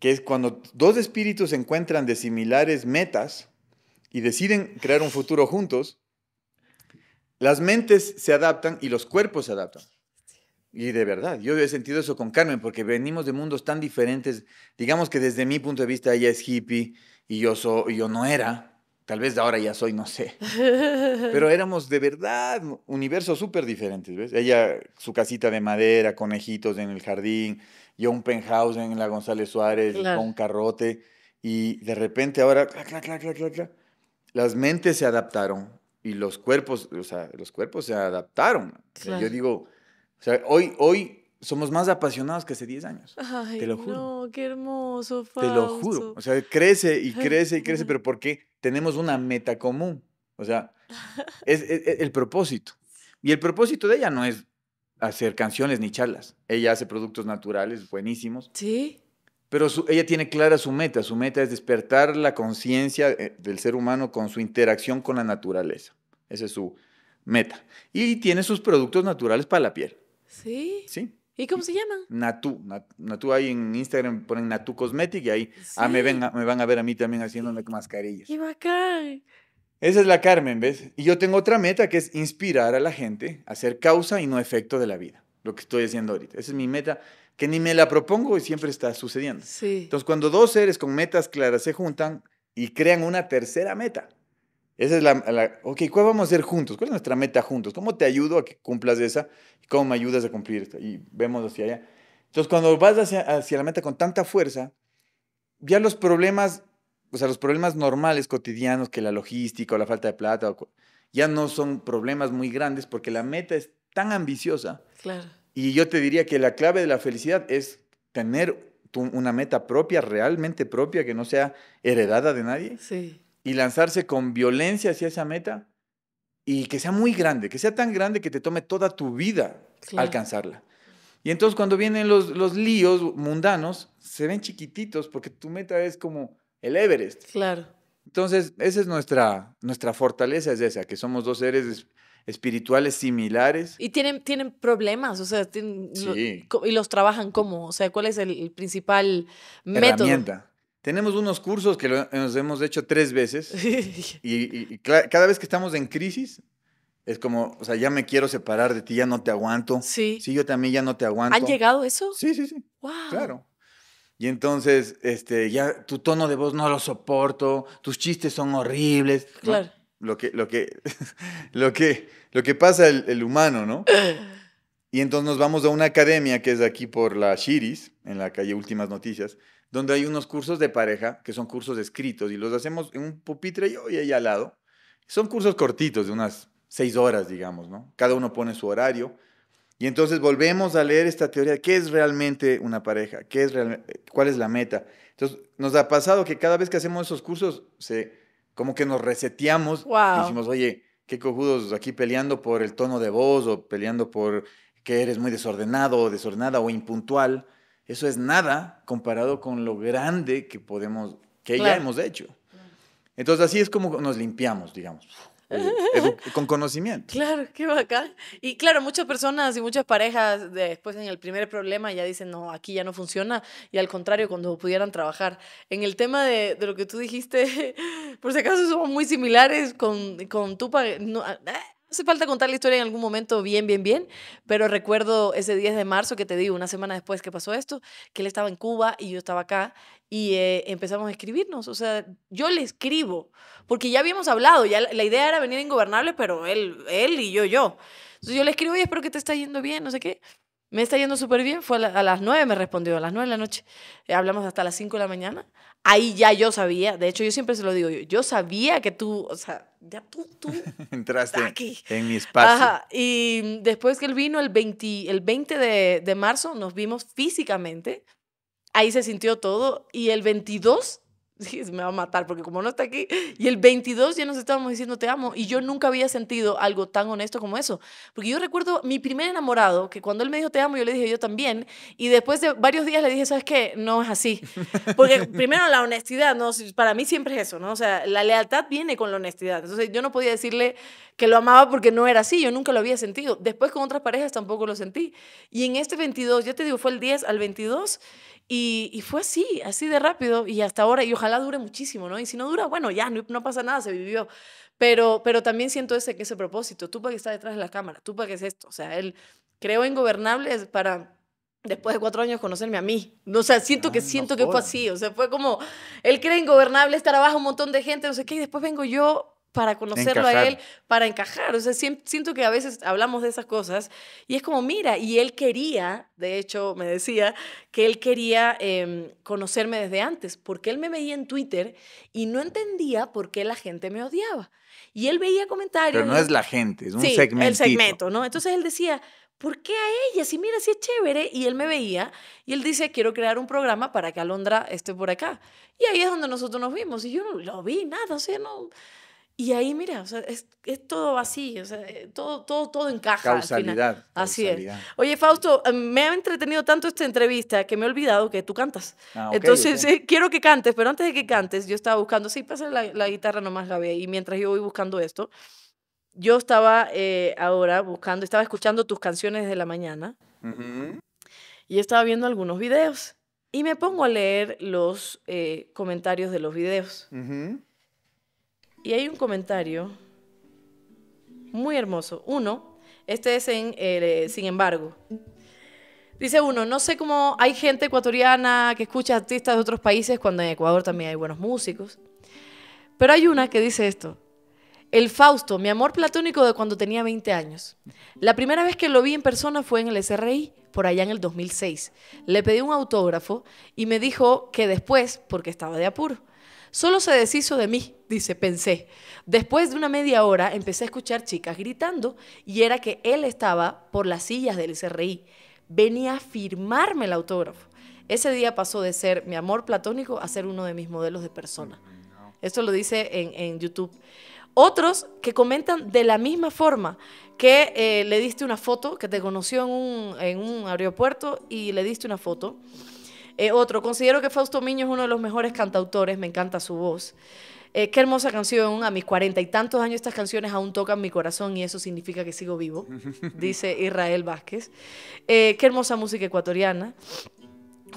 que es cuando dos espíritus se encuentran de similares metas y deciden crear un futuro juntos, las mentes se adaptan y los cuerpos se adaptan. Y de verdad, yo he sentido eso con Carmen, porque venimos de mundos tan diferentes. Digamos que desde mi punto de vista ella es hippie y yo, yo no era. Tal vez ahora ya soy, no sé. Pero éramos de verdad universos súper diferentes, ¿ves? Ella, su casita de madera, conejitos en el jardín, y un penthouse en la González Suárez, con un carrote, y de repente ahora, las mentes se adaptaron y los cuerpos, o sea, los cuerpos se adaptaron. yo digo, o sea, hoy, hoy somos más apasionados que hace 10 años. te lo juro. No, qué hermoso, Te lo juro. O sea, crece y crece y crece, pero porque Tenemos una meta común. O sea, es el propósito. Y el propósito de ella no es hacer canciones ni charlas. Ella hace productos naturales buenísimos. Sí. Pero ella tiene clara su meta. Su meta es despertar la conciencia eh, del ser humano con su interacción con la naturaleza. Esa es su meta. Y tiene sus productos naturales para la piel. Sí. Sí. ¿Y cómo se llama Natu. Natu ahí en Instagram ponen Natu Cosmetic y ahí ah, me, ven, me van a ver a mí también haciendo mascarillas. ¡Qué bacán! Esa es la Carmen, ¿ves? Y yo tengo otra meta que es inspirar a la gente a ser causa y no efecto de la vida, lo que estoy haciendo ahorita. Esa es mi meta, que ni me la propongo y siempre está sucediendo. Entonces, cuando dos seres con metas claras se juntan y crean una tercera meta, esa es la, ok, ¿cuál vamos a hacer juntos? ¿Cuál es nuestra meta juntos? ¿Cómo te ayudo a que cumplas esa? cómo me ayudas a cumplir esta? Y vemos hacia allá. Entonces, cuando vas hacia, hacia la meta con tanta fuerza, ya los problemas o sea, los problemas normales, cotidianos, que la logística o la falta de plata, ya no son problemas muy grandes porque la meta es tan ambiciosa. Claro. Y yo te diría que la clave de la felicidad es tener una meta propia, realmente propia, que no sea heredada de nadie. Sí. Y lanzarse con violencia hacia esa meta y que sea muy grande, que sea tan grande que te tome toda tu vida alcanzarla. Y entonces cuando vienen los, los líos mundanos, se ven chiquititos porque tu meta es como el Everest. Claro. Entonces, esa es nuestra, nuestra fortaleza, es esa, que somos dos seres espirituales similares. Y tienen, tienen problemas, o sea, y los trabajan como, o sea, ¿cuál es el, principal método? Herramienta. Tenemos unos cursos que nos hemos hecho tres veces y, cada vez que estamos en crisis es como, o sea, ya me quiero separar de ti, ya no te aguanto. Sí. Sí, yo también ya no te aguanto. ¿Han llegado eso? Sí, sí, sí. Wow. Claro. Y entonces, este, ya tu tono de voz no lo soporto, tus chistes son horribles. Claro. Lo que, lo que, lo que, lo que pasa el, humano, ¿no? Y entonces nos vamos a una academia que es aquí por la Shiris, en la calle Últimas Noticias, donde hay unos cursos de pareja, que son cursos escritos, y los hacemos en un pupitre yo y ahí al lado. Son cursos cortitos, de unas seis horas, digamos, ¿no? Cada uno pone su horario y entonces volvemos a leer esta teoría, ¿qué es realmente una pareja? ¿Qué es ¿Cuál es la meta? Entonces, nos ha pasado que cada vez que hacemos esos cursos, se, como que nos reseteamos y decimos, oye, qué cojudos aquí peleando por el tono de voz o peleando por que eres muy desordenado o desordenada o impuntual. Eso es nada comparado con lo grande que podemos, que ya hemos hecho. Entonces, así es como nos limpiamos, digamos. con conocimiento. Claro, qué bacán. Y claro, muchas personas y muchas parejas después en el primer problema ya dicen, no, aquí ya no funciona. Y al contrario, cuando pudieran trabajar. En el tema de, lo que tú dijiste, por si acaso somos muy similares con, con tu hace falta contar la historia en algún momento bien, bien, bien, pero recuerdo ese 10 de marzo que te digo, una semana después que pasó esto, que él estaba en Cuba y yo estaba acá y eh, empezamos a escribirnos. O sea, yo le escribo, porque ya habíamos hablado, ya la, idea era venir a Ingobernables, pero él, él y yo, yo. Entonces yo le escribo, y espero que te está yendo bien, no sé qué. Me está yendo súper bien, fue a, las 9 me respondió, a las 9 de la noche. Eh, hablamos hasta las 5 de la mañana. Ahí ya yo sabía, de hecho yo siempre se lo digo, yo, yo sabía que tú, o sea, ya tú, tú. Entraste aquí. en mi espacio. y después que él vino, el 20, el 20 de, de marzo nos vimos físicamente, ahí se sintió todo, y el 22 sí, me va a matar porque como no está aquí, y el 22 ya nos estábamos diciendo te amo y yo nunca había sentido algo tan honesto como eso, porque yo recuerdo mi primer enamorado, que cuando él me dijo te amo, yo le dije yo también, y después de varios días le dije, ¿sabes qué? No es así, porque primero la honestidad, ¿no? Para mí siempre es eso, ¿no? O sea, la lealtad viene con la honestidad, entonces yo no podía decirle que lo amaba porque no era así, yo nunca lo había sentido, después con otras parejas tampoco lo sentí, y en este 22, yo te digo, fue el 10 al 22, y, fue así, así de rápido y hasta ahora, y ojalá dure muchísimo, ¿no? Y si no dura, bueno, ya, no, pasa nada, se vivió. Pero, pero también siento ese, ese propósito, tú para que estás detrás de la cámara, tú para que es esto, o sea, él creó Ingobernables para después de cuatro años conocerme a mí. O sea, siento que ah, siento que fue así. O sea, fue como, él cree ingobernable, trabaja un montón de gente, no sé qué, y después vengo yo para conocerlo a él, para encajar. O sea, siento que a veces hablamos de esas cosas y es como, mira, y él quería, de hecho me decía, que él quería em, conocerme desde antes, porque él me veía en Twitter y no entendía por qué la gente me odiaba. Y él veía comentarios. Pero no es la gente, es un segmento. El segmento, ¿no? Entonces él decía, ¿por qué a ella? Si mira, si es chévere. Y él me veía y él dice, quiero crear un programa para que Alondra esté por acá. Y ahí es donde nosotros nos vimos. Y yo no lo vi, nada, o sea, no, y ahí, mira, o sea, es, todo vacío, o sea, eh, todo, todo, todo encaja. Causalidad. Al final. Así es. Oye, Fausto, eh, me ha entretenido tanto esta entrevista que me he olvidado que tú cantas. Ah, Entonces, eh, quiero que cantes, pero antes de que cantes, yo estaba buscando, sí, pasa la, la, guitarra nomás, la ve, y mientras yo voy buscando esto, yo estaba ahora buscando, estaba escuchando tus canciones de la mañana y estaba viendo algunos videos y me pongo a leer los comentarios de los videos. Uh y hay un comentario muy hermoso. Uno, este es en, eh, sin embargo. Dice uno, no sé cómo hay gente ecuatoriana que escucha artistas de otros países cuando en Ecuador también hay buenos músicos. Pero hay una que dice esto. El Fausto, mi amor platónico de cuando tenía 20 años. La primera vez que lo vi en persona fue en el SRI, por allá en el 2006. Le pedí un autógrafo y me dijo que después, porque estaba de apuro. Solo se deshizo de mí, dice, pensé. Después de una media hora empecé a escuchar chicas gritando y era que él estaba por las sillas del SRI. Venía a firmarme el autógrafo. Ese día pasó de ser mi amor platónico a ser uno de mis modelos de persona. Esto lo dice en, YouTube. Otros que comentan de la misma forma que eh, le diste una foto, que te conoció en un aeropuerto y le diste una foto. Eh, otro, considero que Fausto Miño es uno de los mejores cantautores, me encanta su voz. Eh, qué hermosa canción, a mis cuarenta y tantos años estas canciones aún tocan mi corazón y eso significa que sigo vivo, dice Israel Vázquez. Eh, qué hermosa música ecuatoriana.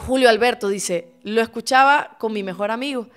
Julio Alberto dice, lo escuchaba con mi mejor amigo,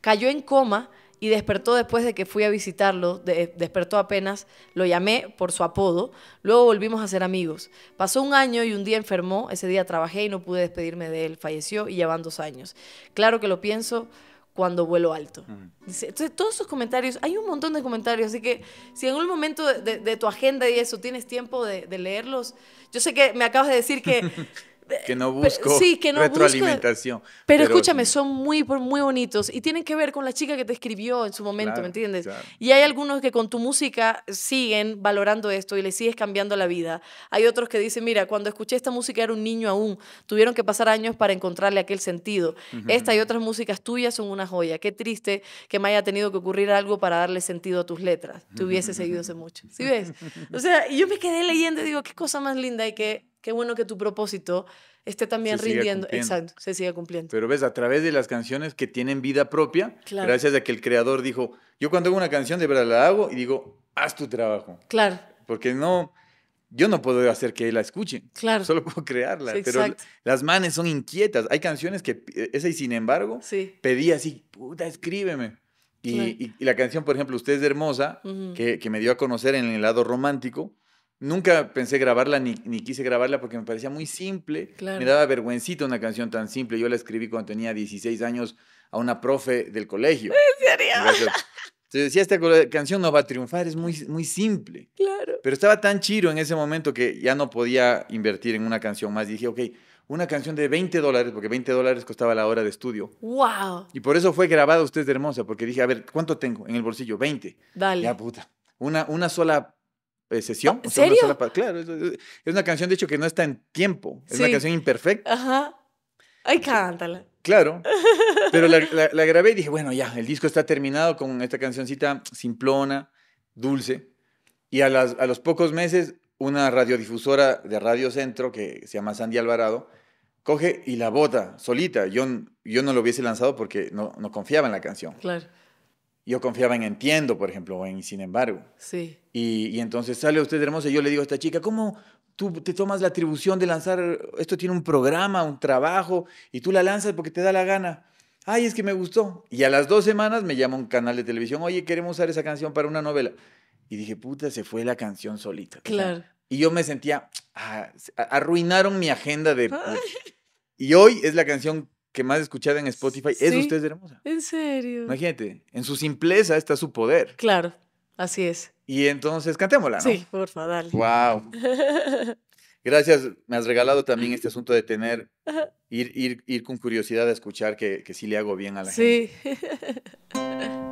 cayó en coma y despertó después de que fui a visitarlo, despertó apenas, lo llamé por su apodo, luego volvimos a ser amigos. Pasó un año y un día enfermó, ese día trabajé y no pude despedirme de él, falleció y llevan dos años. Claro que lo pienso cuando vuelo alto. Entonces, todos esos comentarios, hay un montón de comentarios, así que si en algún momento de, tu agenda y eso tienes tiempo de, de leerlos, yo sé que me acabas de decir que... que no busco retroalimentación. pero, escúchame, son muy, muy bonitos y tienen que ver con la chica que te escribió en su momento, ¿me entiendes? Y hay algunos que con tu música siguen valorando esto y le sigues cambiando la vida. Hay otros que dicen, mira, cuando escuché esta música era un niño aún, tuvieron que pasar años para encontrarle aquel sentido. Esta y otras músicas tuyas son una joya. Qué triste que me haya tenido que ocurrir algo para darle sentido a tus letras. Te hubiese seguido hace mucho. ¿Sí ves? O sea, yo me quedé leyendo y digo, qué cosa más linda y que qué bueno que tu propósito esté también rindiendo, exacto, se siga cumpliendo. Pero ves, a través de las canciones que tienen vida propia, gracias a que el creador dijo, yo cuando hago una canción de verdad la hago y digo, haz tu trabajo. Claro. Porque no, yo no puedo hacer que la escuche Claro. Solo puedo crearla. pero las manes son inquietas. Hay canciones que, eh, esa y sin embargo, pedí así, puta, escríbeme. Y, la canción, por ejemplo, Usted es hermosa, que, que, me dio a conocer en el lado romántico, Nunca pensé grabarla ni, ni, quise grabarla porque me parecía muy simple. Me daba vergüencito una canción tan simple. Yo la escribí cuando tenía 16 años a una profe del colegio. ¿En decía, esta canción no va a triunfar, es muy, muy simple. Claro. Pero estaba tan chiro en ese momento que ya no podía invertir en una canción más. Y dije, ok, una canción de 20 dólares, porque 20 dólares costaba la hora de estudio. ¡Wow! Y por eso fue grabada Usted de Hermosa, porque dije, a ver, ¿cuánto tengo en el bolsillo? 20. Dale. Ya, puta. Una, una sola sesión. claro, es, una canción, de hecho, que no está en tiempo. Es una canción imperfecta. Ajá. Ay, cántala. Claro. Pero la, grabé y dije, bueno, ya, el disco está terminado con esta cancioncita simplona, dulce. Y a, las, los pocos meses, una radiodifusora de Radio Centro, que se llama Sandy Alvarado, coge y la bota solita. Yo, yo no lo hubiese lanzado porque no, no confiaba en la canción. Claro. Yo confiaba en entiendo, por ejemplo, o en sin embargo. Sí. Y, entonces sale usted hermosa y yo le digo a esta chica, ¿cómo tú te tomas la atribución de lanzar, esto tiene un programa, un trabajo, y tú la lanzas porque te da la gana? Ay, es que me gustó. Y a las dos semanas me llama un canal de televisión, oye, queremos usar esa canción para una novela. Y dije, puta, se fue la canción solita. Claro. Y yo me sentía, ah, arruinaron mi agenda de... Y hoy es la canción que más escuchada en Spotify es Usted es Hermosa. En serio. Imagínate, en su simpleza está su poder. Claro, así es. Y entonces cantémosla, ¿no? Sí, porfa, dale. Wow. Gracias, me has regalado también este asunto de tener, ir, ir, con curiosidad a escuchar que, que sí le hago bien a la gente. Sí.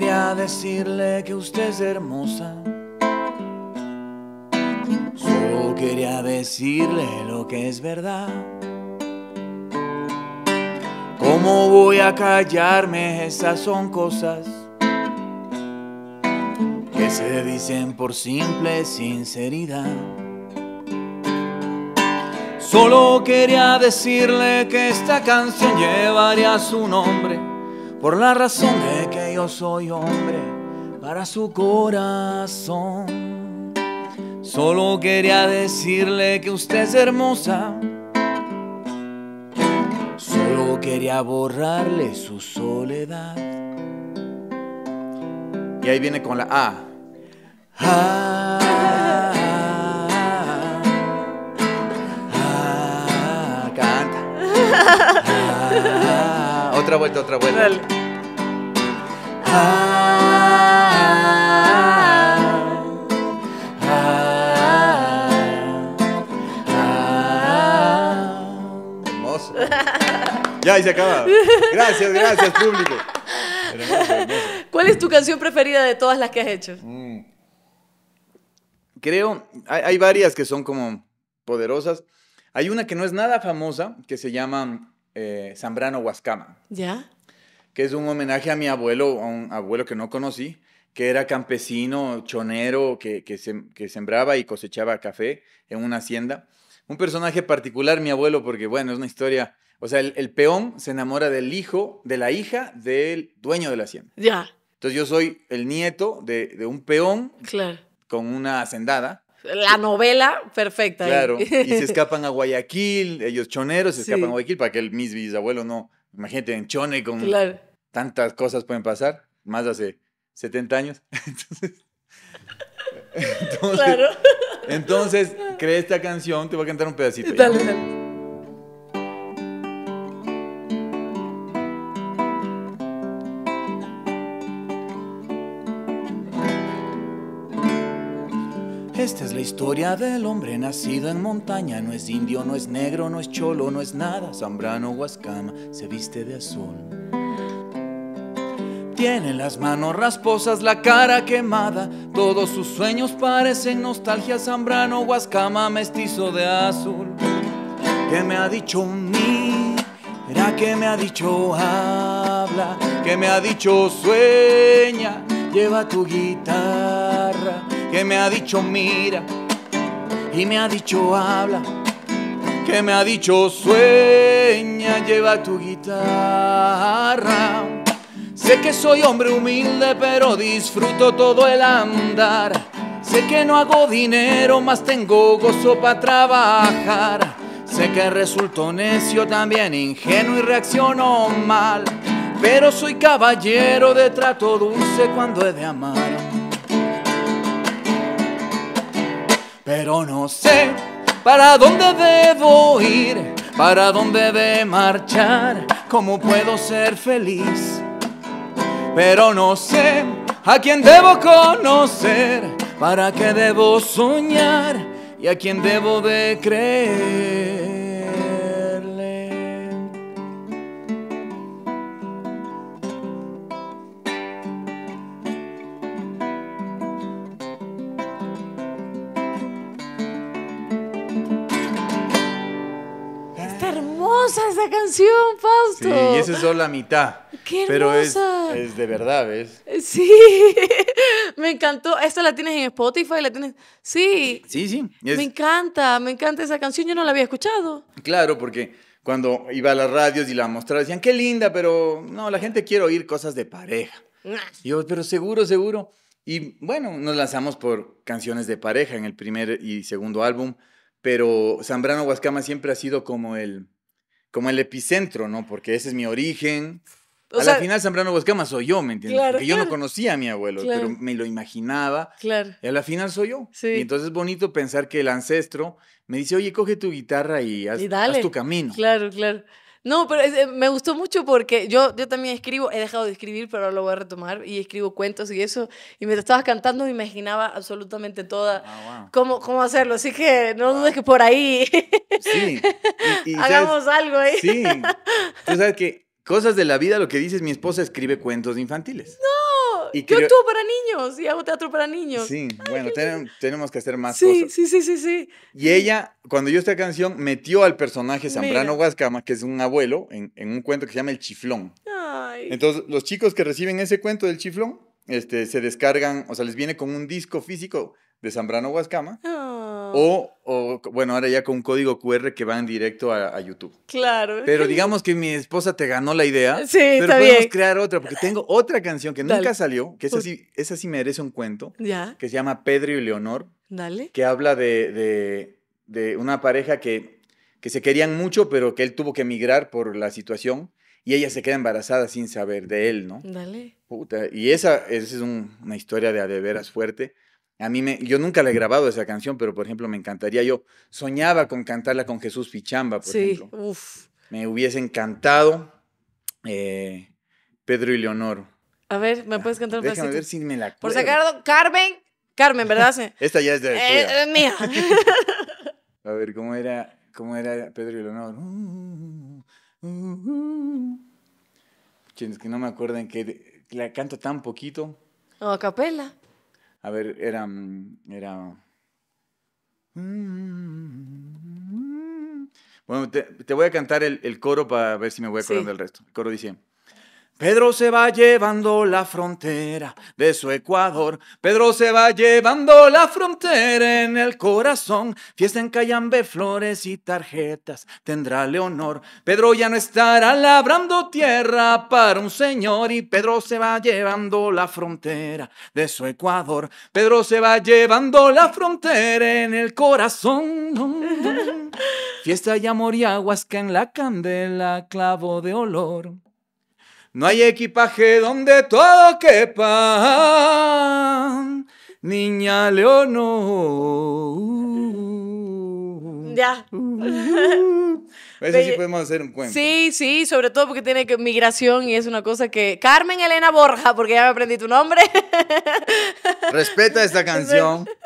quería decirle que usted es hermosa. Solo quería decirle lo que es verdad. ¿Cómo voy a callarme? Esas son cosas que se dicen por simple sinceridad. Solo quería decirle que esta canción llevaría su nombre por la razón de que yo soy hombre para su corazón. Solo quería decirle que usted es hermosa. Solo quería borrarle su soledad. Y ahí viene con la A. Ah. ah, ah canta. Ah, otra vuelta, otra vuelta. Dale. hermoso. Ya, y se acaba. Gracias, gracias, público. ¿Cuál es tu canción preferida de todas las que has hecho? Mm. Creo, hay, varias que son como poderosas. Hay una que no es nada famosa, que se llama eh, Zambrano Huascama. ¿Ya? Que es un homenaje a mi abuelo, a un abuelo que no conocí, que era campesino, chonero, que, que, sembraba y cosechaba café en una hacienda. Un personaje particular, mi abuelo, porque bueno, es una historia... O sea, el, peón se enamora del hijo, de la hija del dueño de la hacienda. Ya. Entonces yo soy el nieto de, un peón claro. con una hacendada la novela perfecta. ¿eh? Claro, y se escapan a Guayaquil, ellos choneros se escapan a Guayaquil para que el mis bisabuelo no. Imagínate, en Chone con tantas cosas pueden pasar, más hace 70 años. Entonces, claro. entonces, cree esta canción, te voy a cantar un pedacito. Esta es la historia del hombre nacido en montaña. No es indio, no es negro, no es cholo, no es nada. Zambrano Huascama se viste de azul. Tiene las manos rasposas, la cara quemada. Todos sus sueños parecen nostalgia. Zambrano Huascama mestizo de azul. ¿Qué me ha dicho era que me ha dicho habla, que me ha dicho sueña, lleva tu guitarra que me ha dicho mira y me ha dicho habla, que me ha dicho sueña, lleva tu guitarra. Sé que soy hombre humilde, pero disfruto todo el andar. Sé que no hago dinero, más tengo gozo para trabajar. Sé que resulto necio, también ingenuo y reacciono mal. Pero soy caballero de trato dulce cuando he de amar. Pero no sé para dónde debo ir, para dónde debo marchar, cómo puedo ser feliz. Pero no sé a quién debo conocer, para qué debo soñar y a quién debo de creer. canción, Fausto. Sí, y eso es solo la mitad. Pero es, de verdad, ¿ves? Sí, me encantó. Esta la tienes en Spotify, la tienes... Sí. Sí, sí. Me encanta, me encanta esa canción. Yo no la había escuchado. Claro, porque cuando iba a las radios y la mostraba, decían, qué linda, pero no, la gente quiere oír cosas de pareja. Y yo, pero seguro, seguro. Y bueno, nos lanzamos por canciones de pareja en el primer y segundo álbum, pero Zambrano Huascama siempre ha sido como el, como el epicentro, ¿no? Porque ese es mi origen. a la final Zambrano más soy yo, ¿me entiendes? Claro, Porque yo no conocía a mi abuelo, pero me lo imaginaba. Claro. Y a la final soy yo. Sí. Y entonces es bonito pensar que el ancestro me dice, oye, coge tu guitarra y haz, y haz tu camino. Claro, claro. No, pero eh, me gustó mucho porque yo, yo también escribo, he dejado de escribir, pero ahora lo voy a retomar y escribo cuentos y eso. Y mientras estabas cantando me imaginaba absolutamente toda ah, cómo, cómo hacerlo. Así que no dudes que por ahí sí. hagamos algo ahí. Sí. Tú sabes que cosas de la vida, lo que dices, mi esposa escribe cuentos infantiles. No y yo actúo para niños y hago teatro para niños. Sí, bueno, tenemos que hacer más sí, cosas. Sí, sí, sí, sí. Y ella, cuando yo esta canción, metió al personaje Zambrano Huascama, que es un abuelo, en, un cuento que se llama El Chiflón. Entonces, los chicos que reciben ese cuento del Chiflón, este, se descargan, o sea, les viene con un disco físico de Zambrano Huascama ah. O, bueno, ahora ya con un código QR que van directo a, YouTube. Claro. Pero digamos que mi esposa te ganó la idea. Sí, pero podemos crear otra, porque tengo otra canción que nunca salió, que esa sí, esa sí merece un cuento. Que se llama Pedro y Leonor. Dale. Que habla de, una pareja que, que se querían mucho, pero que él tuvo que emigrar por la situación y ella se queda embarazada sin saber de él, ¿no? Dale. y esa, es una historia de a de veras fuerte, a mí me, yo nunca la he grabado esa canción, pero por ejemplo me encantaría, yo soñaba con cantarla con Jesús Pichamba, por sí, Uf. Me hubiese encantado eh, Pedro y Leonor. A ver, ¿me ah, puedes cantar un Déjame A ver si me la acuerdo. Por Ricardo Carmen, Carmen, ¿verdad? Esta ya es de eh, mía. A ver, ¿cómo era, cómo era Pedro y Leonor? Uh, uh, uh, que no me acuerden que la canto tan poquito. O a capela. A ver, era. Mm, era... Mm, mm, bueno, te, voy a cantar el, coro para ver si me voy acordando del resto. El coro dice. Pedro se va llevando la frontera de su Ecuador. Pedro se va llevando la frontera en el corazón. Fiesta en Cayambe, flores y tarjetas tendrá Leonor. Pedro ya no estará labrando tierra para un señor. Y Pedro se va llevando la frontera de su Ecuador. Pedro se va llevando la frontera en el corazón. Fiesta y amor y aguas que en la candela clavo de olor. No hay equipaje donde todo quepa, niña Leonor. Mm. Ya. Mm-hmm. Eso sí podemos hacer un cuento. Sí, sí, sobre todo porque tiene que migración y es una cosa que. Carmen Elena Borja, porque ya me aprendí tu nombre. Respeta esta canción.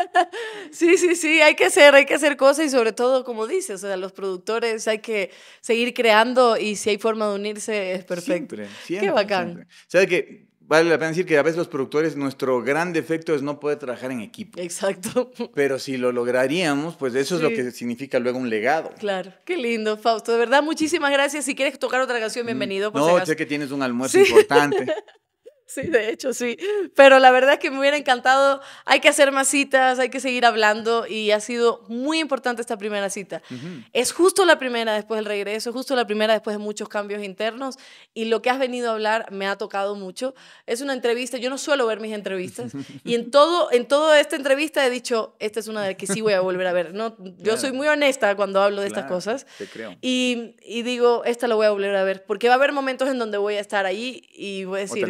Sí, sí, sí, hay que hacer, hay que hacer cosas y sobre todo, como dices, o sea, los productores hay que seguir creando y si hay forma de unirse es perfecto. Siempre, Qué bacán. ¿Sabes que vale la pena decir que a veces los productores, nuestro gran defecto es no poder trabajar en equipo. Exacto. Pero si lo lograríamos, pues eso es lo que significa luego un legado. Claro, qué lindo, Fausto. De verdad, muchísimas gracias. Si quieres tocar otra canción, mm. bienvenido. no, sé que tienes un almuerzo importante. Sí, de hecho, sí. Pero la verdad es que me hubiera encantado. Hay que hacer más citas, hay que seguir hablando y ha sido muy importante esta primera cita. Es justo la primera después del regreso, es justo la primera después de muchos cambios internos y lo que has venido a hablar me ha tocado mucho. Es una entrevista, yo no suelo ver mis entrevistas y en todo en toda esta entrevista he dicho, esta es una de que sí voy a volver a ver. No, Yo soy muy honesta cuando hablo de estas cosas. Te creo. Y, digo, esta la voy a volver a ver porque va a haber momentos en donde voy a estar ahí y voy a decir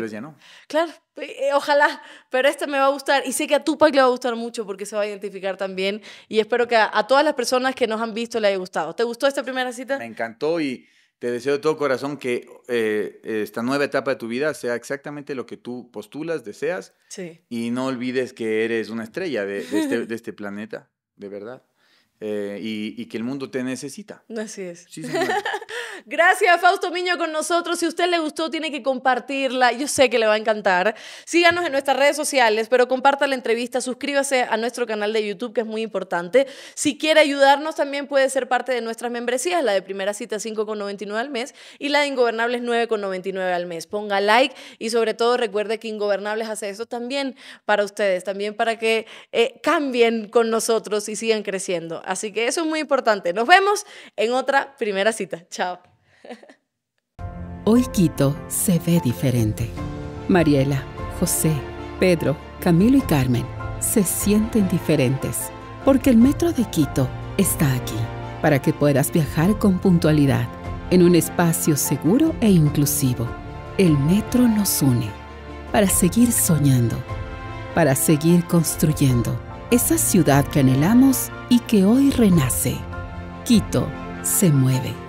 claro, eh, eh, ojalá, pero este me va a gustar y sé que a Tupac le va a gustar mucho porque se va a identificar también y espero que a, todas las personas que nos han visto le haya gustado. ¿Te gustó esta primera cita? Me encantó y te deseo de todo corazón que eh, esta nueva etapa de tu vida sea exactamente lo que tú postulas, deseas sí. y no olvides que eres una estrella de, este, este, planeta, de verdad. y, y, que el mundo te necesita. Así es. Sí, señor. Gracias, Fausto Miño, con nosotros. Si a usted le gustó, tiene que compartirla. Yo sé que le va a encantar. Síganos en nuestras redes sociales, pero comparta la entrevista. Suscríbase a nuestro canal de YouTube, que es muy importante. Si quiere ayudarnos, también puede ser parte de nuestras membresías, la de primera cita 5,99 al mes y la de Ingobernables 9,99 al mes. Ponga like y sobre todo recuerde que Ingobernables hace eso también para ustedes, también para que eh, cambien con nosotros y sigan creciendo. Así que eso es muy importante. Nos vemos en otra primera cita. Chao. Hoy Quito se ve diferente. Mariela, José, Pedro, Camilo y Carmen se sienten diferentes porque el metro de Quito está aquí para que puedas viajar con puntualidad en un espacio seguro e inclusivo. El metro nos une para seguir soñando, para seguir construyendo esa ciudad que anhelamos y que hoy renace. Quito se mueve.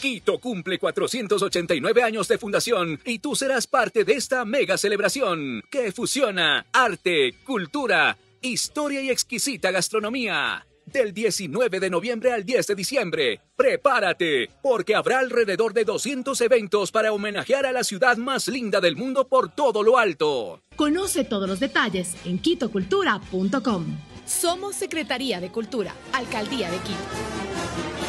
Quito cumple 489 años de fundación y tú serás parte de esta mega celebración que fusiona arte, cultura, historia y exquisita gastronomía. Del 19 de noviembre al 10 de diciembre, prepárate, porque habrá alrededor de 200 eventos para homenajear a la ciudad más linda del mundo por todo lo alto. Conoce todos los detalles en quitocultura.com. Somos Secretaría de Cultura, Alcaldía de Quito.